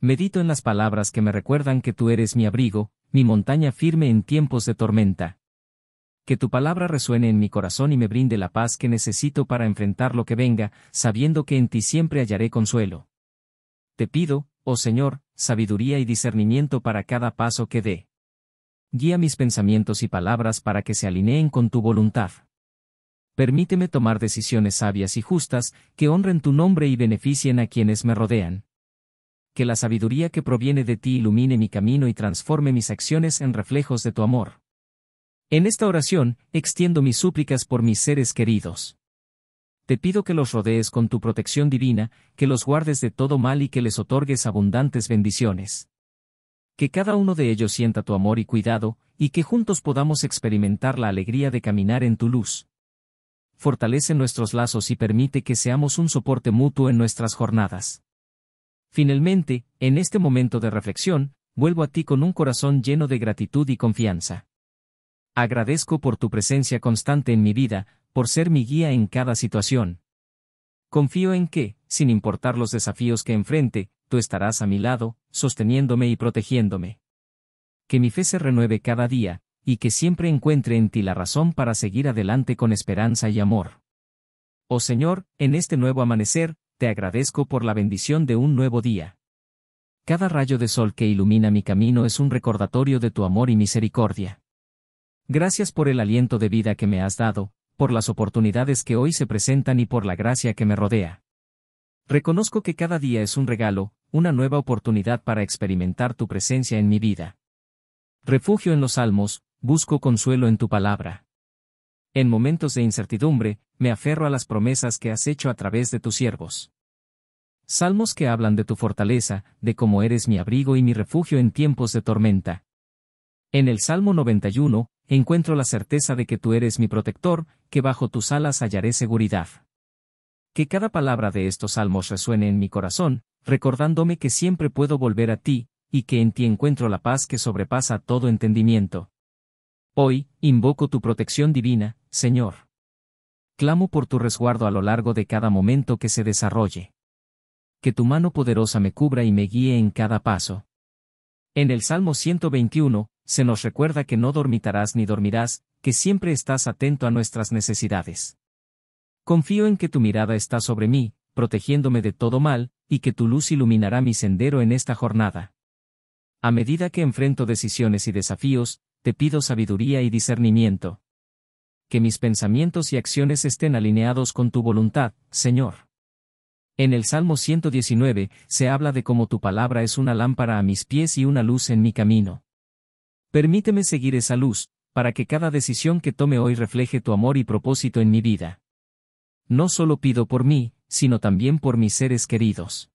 Medito en las palabras que me recuerdan que tú eres mi abrigo, mi montaña firme en tiempos de tormenta. Que tu palabra resuene en mi corazón y me brinde la paz que necesito para enfrentar lo que venga, sabiendo que en ti siempre hallaré consuelo. Te pido, oh Señor, sabiduría y discernimiento para cada paso que dé. Guía mis pensamientos y palabras para que se alineen con tu voluntad. Permíteme tomar decisiones sabias y justas que honren tu nombre y beneficien a quienes me rodean que la sabiduría que proviene de ti ilumine mi camino y transforme mis acciones en reflejos de tu amor. En esta oración, extiendo mis súplicas por mis seres queridos. Te pido que los rodees con tu protección divina, que los guardes de todo mal y que les otorgues abundantes bendiciones. Que cada uno de ellos sienta tu amor y cuidado, y que juntos podamos experimentar la alegría de caminar en tu luz. Fortalece nuestros lazos y permite que seamos un soporte mutuo en nuestras jornadas. Finalmente, en este momento de reflexión, vuelvo a ti con un corazón lleno de gratitud y confianza. Agradezco por tu presencia constante en mi vida, por ser mi guía en cada situación. Confío en que, sin importar los desafíos que enfrente, tú estarás a mi lado, sosteniéndome y protegiéndome. Que mi fe se renueve cada día, y que siempre encuentre en ti la razón para seguir adelante con esperanza y amor. Oh Señor, en este nuevo amanecer, agradezco por la bendición de un nuevo día. Cada rayo de sol que ilumina mi camino es un recordatorio de tu amor y misericordia. Gracias por el aliento de vida que me has dado, por las oportunidades que hoy se presentan y por la gracia que me rodea. Reconozco que cada día es un regalo, una nueva oportunidad para experimentar tu presencia en mi vida. Refugio en los salmos, busco consuelo en tu palabra. En momentos de incertidumbre, me aferro a las promesas que has hecho a través de tus siervos. Salmos que hablan de tu fortaleza, de cómo eres mi abrigo y mi refugio en tiempos de tormenta. En el Salmo 91, encuentro la certeza de que tú eres mi protector, que bajo tus alas hallaré seguridad. Que cada palabra de estos salmos resuene en mi corazón, recordándome que siempre puedo volver a ti, y que en ti encuentro la paz que sobrepasa todo entendimiento. Hoy, invoco tu protección divina, Señor. Clamo por tu resguardo a lo largo de cada momento que se desarrolle que tu mano poderosa me cubra y me guíe en cada paso. En el Salmo 121, se nos recuerda que no dormitarás ni dormirás, que siempre estás atento a nuestras necesidades. Confío en que tu mirada está sobre mí, protegiéndome de todo mal, y que tu luz iluminará mi sendero en esta jornada. A medida que enfrento decisiones y desafíos, te pido sabiduría y discernimiento. Que mis pensamientos y acciones estén alineados con tu voluntad, Señor. En el Salmo 119, se habla de cómo tu palabra es una lámpara a mis pies y una luz en mi camino. Permíteme seguir esa luz, para que cada decisión que tome hoy refleje tu amor y propósito en mi vida. No solo pido por mí, sino también por mis seres queridos.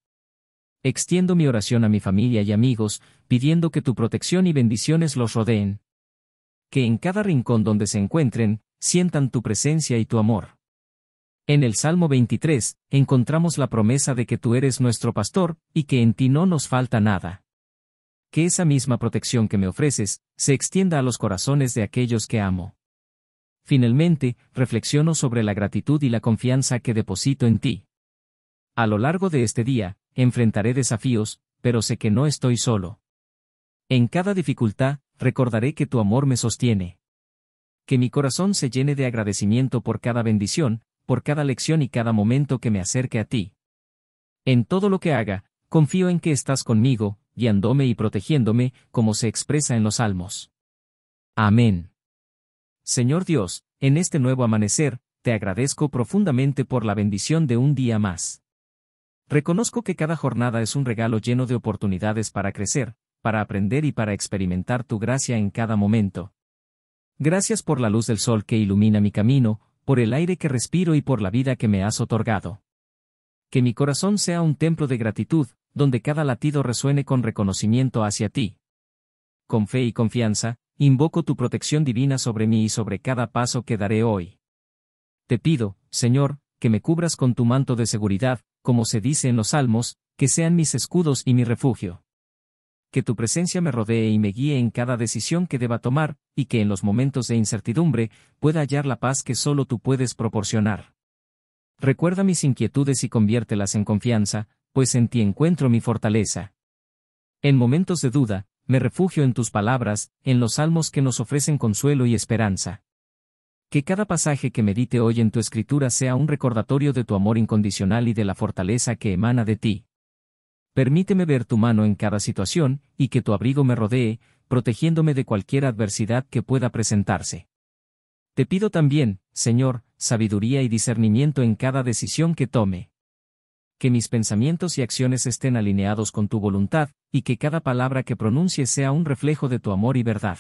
Extiendo mi oración a mi familia y amigos, pidiendo que tu protección y bendiciones los rodeen. Que en cada rincón donde se encuentren, sientan tu presencia y tu amor. En el Salmo 23, encontramos la promesa de que tú eres nuestro pastor, y que en ti no nos falta nada. Que esa misma protección que me ofreces, se extienda a los corazones de aquellos que amo. Finalmente, reflexiono sobre la gratitud y la confianza que deposito en ti. A lo largo de este día, enfrentaré desafíos, pero sé que no estoy solo. En cada dificultad, recordaré que tu amor me sostiene. Que mi corazón se llene de agradecimiento por cada bendición, por cada lección y cada momento que me acerque a ti. En todo lo que haga, confío en que estás conmigo, guiándome y protegiéndome, como se expresa en los Salmos. Amén. Señor Dios, en este nuevo amanecer, te agradezco profundamente por la bendición de un día más. Reconozco que cada jornada es un regalo lleno de oportunidades para crecer, para aprender y para experimentar tu gracia en cada momento. Gracias por la luz del sol que ilumina mi camino, por el aire que respiro y por la vida que me has otorgado. Que mi corazón sea un templo de gratitud, donde cada latido resuene con reconocimiento hacia ti. Con fe y confianza, invoco tu protección divina sobre mí y sobre cada paso que daré hoy. Te pido, Señor, que me cubras con tu manto de seguridad, como se dice en los salmos, que sean mis escudos y mi refugio que tu presencia me rodee y me guíe en cada decisión que deba tomar, y que en los momentos de incertidumbre pueda hallar la paz que solo tú puedes proporcionar. Recuerda mis inquietudes y conviértelas en confianza, pues en ti encuentro mi fortaleza. En momentos de duda, me refugio en tus palabras, en los salmos que nos ofrecen consuelo y esperanza. Que cada pasaje que medite hoy en tu escritura sea un recordatorio de tu amor incondicional y de la fortaleza que emana de ti. Permíteme ver tu mano en cada situación, y que tu abrigo me rodee, protegiéndome de cualquier adversidad que pueda presentarse. Te pido también, Señor, sabiduría y discernimiento en cada decisión que tome. Que mis pensamientos y acciones estén alineados con tu voluntad, y que cada palabra que pronuncie sea un reflejo de tu amor y verdad.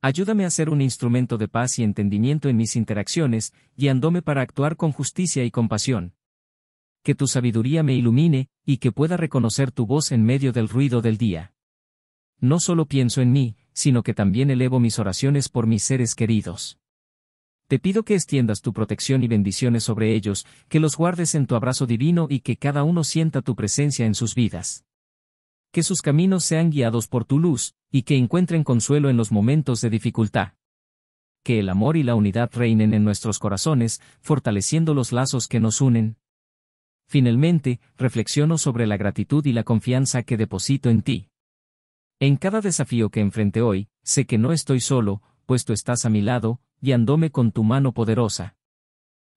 Ayúdame a ser un instrumento de paz y entendimiento en mis interacciones, guiándome para actuar con justicia y compasión, que tu sabiduría me ilumine, y que pueda reconocer tu voz en medio del ruido del día. No solo pienso en mí, sino que también elevo mis oraciones por mis seres queridos. Te pido que extiendas tu protección y bendiciones sobre ellos, que los guardes en tu abrazo divino y que cada uno sienta tu presencia en sus vidas. Que sus caminos sean guiados por tu luz, y que encuentren consuelo en los momentos de dificultad. Que el amor y la unidad reinen en nuestros corazones, fortaleciendo los lazos que nos unen. Finalmente, reflexiono sobre la gratitud y la confianza que deposito en ti. En cada desafío que enfrente hoy, sé que no estoy solo, pues tú estás a mi lado, guiándome con tu mano poderosa.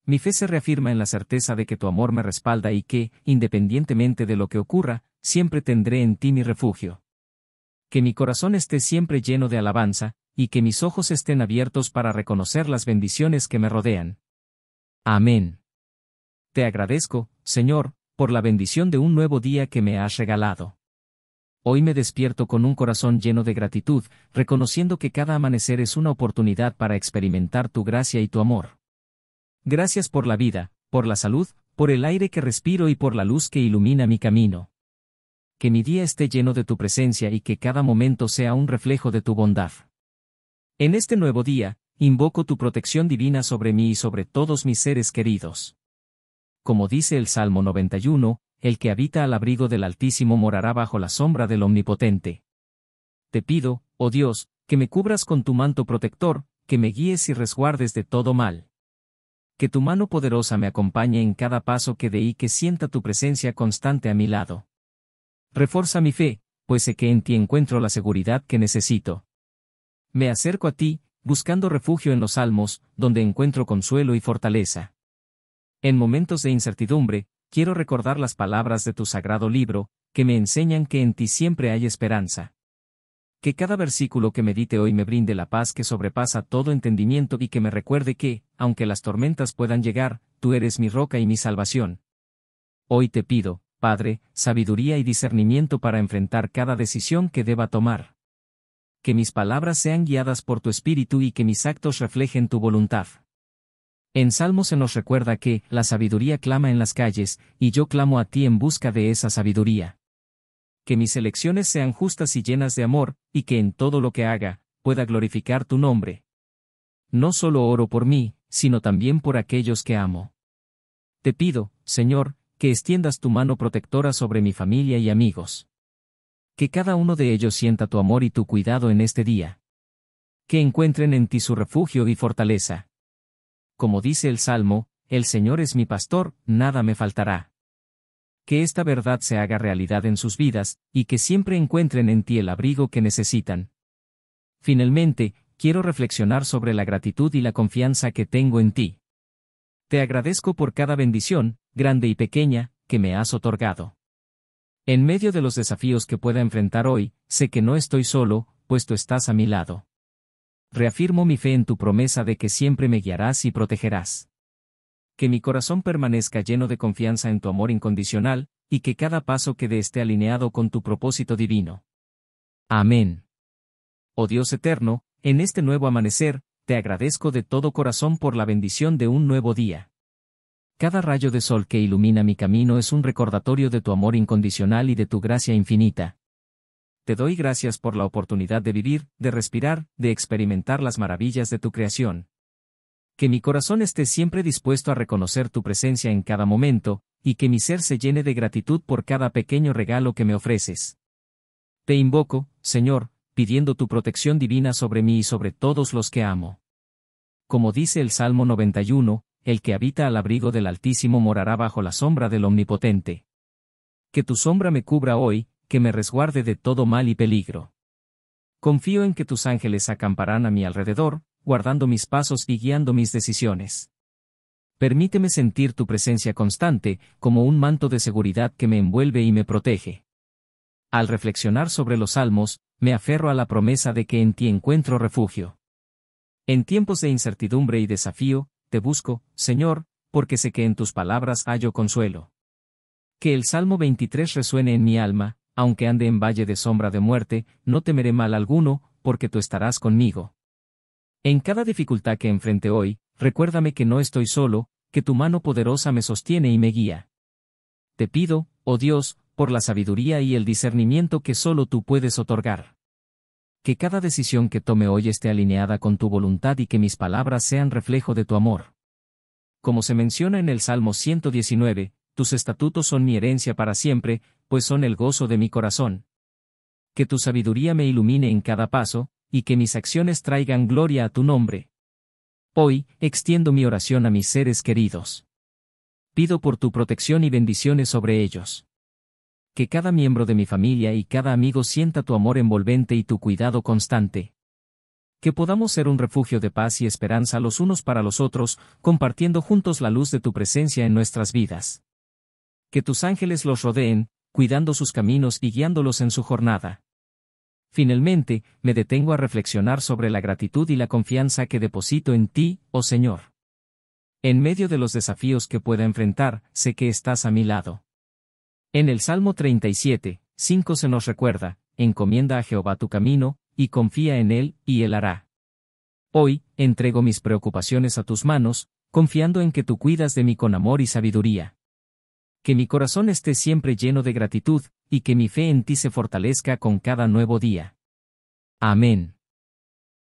Mi fe se reafirma en la certeza de que tu amor me respalda y que, independientemente de lo que ocurra, siempre tendré en ti mi refugio. Que mi corazón esté siempre lleno de alabanza, y que mis ojos estén abiertos para reconocer las bendiciones que me rodean. Amén. Te agradezco, Señor, por la bendición de un nuevo día que me has regalado. Hoy me despierto con un corazón lleno de gratitud, reconociendo que cada amanecer es una oportunidad para experimentar tu gracia y tu amor. Gracias por la vida, por la salud, por el aire que respiro y por la luz que ilumina mi camino. Que mi día esté lleno de tu presencia y que cada momento sea un reflejo de tu bondad. En este nuevo día, invoco tu protección divina sobre mí y sobre todos mis seres queridos como dice el Salmo 91, el que habita al abrigo del Altísimo morará bajo la sombra del Omnipotente. Te pido, oh Dios, que me cubras con tu manto protector, que me guíes y resguardes de todo mal. Que tu mano poderosa me acompañe en cada paso que dé y que sienta tu presencia constante a mi lado. Reforza mi fe, pues sé que en ti encuentro la seguridad que necesito. Me acerco a ti, buscando refugio en los salmos, donde encuentro consuelo y fortaleza. En momentos de incertidumbre, quiero recordar las palabras de tu sagrado libro, que me enseñan que en ti siempre hay esperanza. Que cada versículo que medite hoy me brinde la paz que sobrepasa todo entendimiento y que me recuerde que, aunque las tormentas puedan llegar, tú eres mi roca y mi salvación. Hoy te pido, Padre, sabiduría y discernimiento para enfrentar cada decisión que deba tomar. Que mis palabras sean guiadas por tu espíritu y que mis actos reflejen tu voluntad. En Salmo se nos recuerda que, la sabiduría clama en las calles, y yo clamo a ti en busca de esa sabiduría. Que mis elecciones sean justas y llenas de amor, y que en todo lo que haga, pueda glorificar tu nombre. No solo oro por mí, sino también por aquellos que amo. Te pido, Señor, que extiendas tu mano protectora sobre mi familia y amigos. Que cada uno de ellos sienta tu amor y tu cuidado en este día. Que encuentren en ti su refugio y fortaleza como dice el Salmo, el Señor es mi pastor, nada me faltará. Que esta verdad se haga realidad en sus vidas, y que siempre encuentren en ti el abrigo que necesitan. Finalmente, quiero reflexionar sobre la gratitud y la confianza que tengo en ti. Te agradezco por cada bendición, grande y pequeña, que me has otorgado. En medio de los desafíos que pueda enfrentar hoy, sé que no estoy solo, pues tú estás a mi lado reafirmo mi fe en tu promesa de que siempre me guiarás y protegerás. Que mi corazón permanezca lleno de confianza en tu amor incondicional, y que cada paso que esté alineado con tu propósito divino. Amén. Oh Dios eterno, en este nuevo amanecer, te agradezco de todo corazón por la bendición de un nuevo día. Cada rayo de sol que ilumina mi camino es un recordatorio de tu amor incondicional y de tu gracia infinita te doy gracias por la oportunidad de vivir, de respirar, de experimentar las maravillas de tu creación. Que mi corazón esté siempre dispuesto a reconocer tu presencia en cada momento, y que mi ser se llene de gratitud por cada pequeño regalo que me ofreces. Te invoco, Señor, pidiendo tu protección divina sobre mí y sobre todos los que amo. Como dice el Salmo 91, el que habita al abrigo del Altísimo morará bajo la sombra del Omnipotente. Que tu sombra me cubra hoy, que me resguarde de todo mal y peligro. Confío en que tus ángeles acamparán a mi alrededor, guardando mis pasos y guiando mis decisiones. Permíteme sentir tu presencia constante, como un manto de seguridad que me envuelve y me protege. Al reflexionar sobre los salmos, me aferro a la promesa de que en ti encuentro refugio. En tiempos de incertidumbre y desafío, te busco, Señor, porque sé que en tus palabras hallo consuelo. Que el Salmo 23 resuene en mi alma, aunque ande en valle de sombra de muerte, no temeré mal alguno, porque tú estarás conmigo. En cada dificultad que enfrente hoy, recuérdame que no estoy solo, que tu mano poderosa me sostiene y me guía. Te pido, oh Dios, por la sabiduría y el discernimiento que solo tú puedes otorgar. Que cada decisión que tome hoy esté alineada con tu voluntad y que mis palabras sean reflejo de tu amor. Como se menciona en el Salmo 119, tus estatutos son mi herencia para siempre, pues son el gozo de mi corazón. Que tu sabiduría me ilumine en cada paso, y que mis acciones traigan gloria a tu nombre. Hoy, extiendo mi oración a mis seres queridos. Pido por tu protección y bendiciones sobre ellos. Que cada miembro de mi familia y cada amigo sienta tu amor envolvente y tu cuidado constante. Que podamos ser un refugio de paz y esperanza los unos para los otros, compartiendo juntos la luz de tu presencia en nuestras vidas que tus ángeles los rodeen, cuidando sus caminos y guiándolos en su jornada. Finalmente, me detengo a reflexionar sobre la gratitud y la confianza que deposito en ti, oh Señor. En medio de los desafíos que pueda enfrentar, sé que estás a mi lado. En el Salmo 37, 5 se nos recuerda, encomienda a Jehová tu camino, y confía en él, y él hará. Hoy, entrego mis preocupaciones a tus manos, confiando en que tú cuidas de mí con amor y sabiduría que mi corazón esté siempre lleno de gratitud, y que mi fe en ti se fortalezca con cada nuevo día. Amén.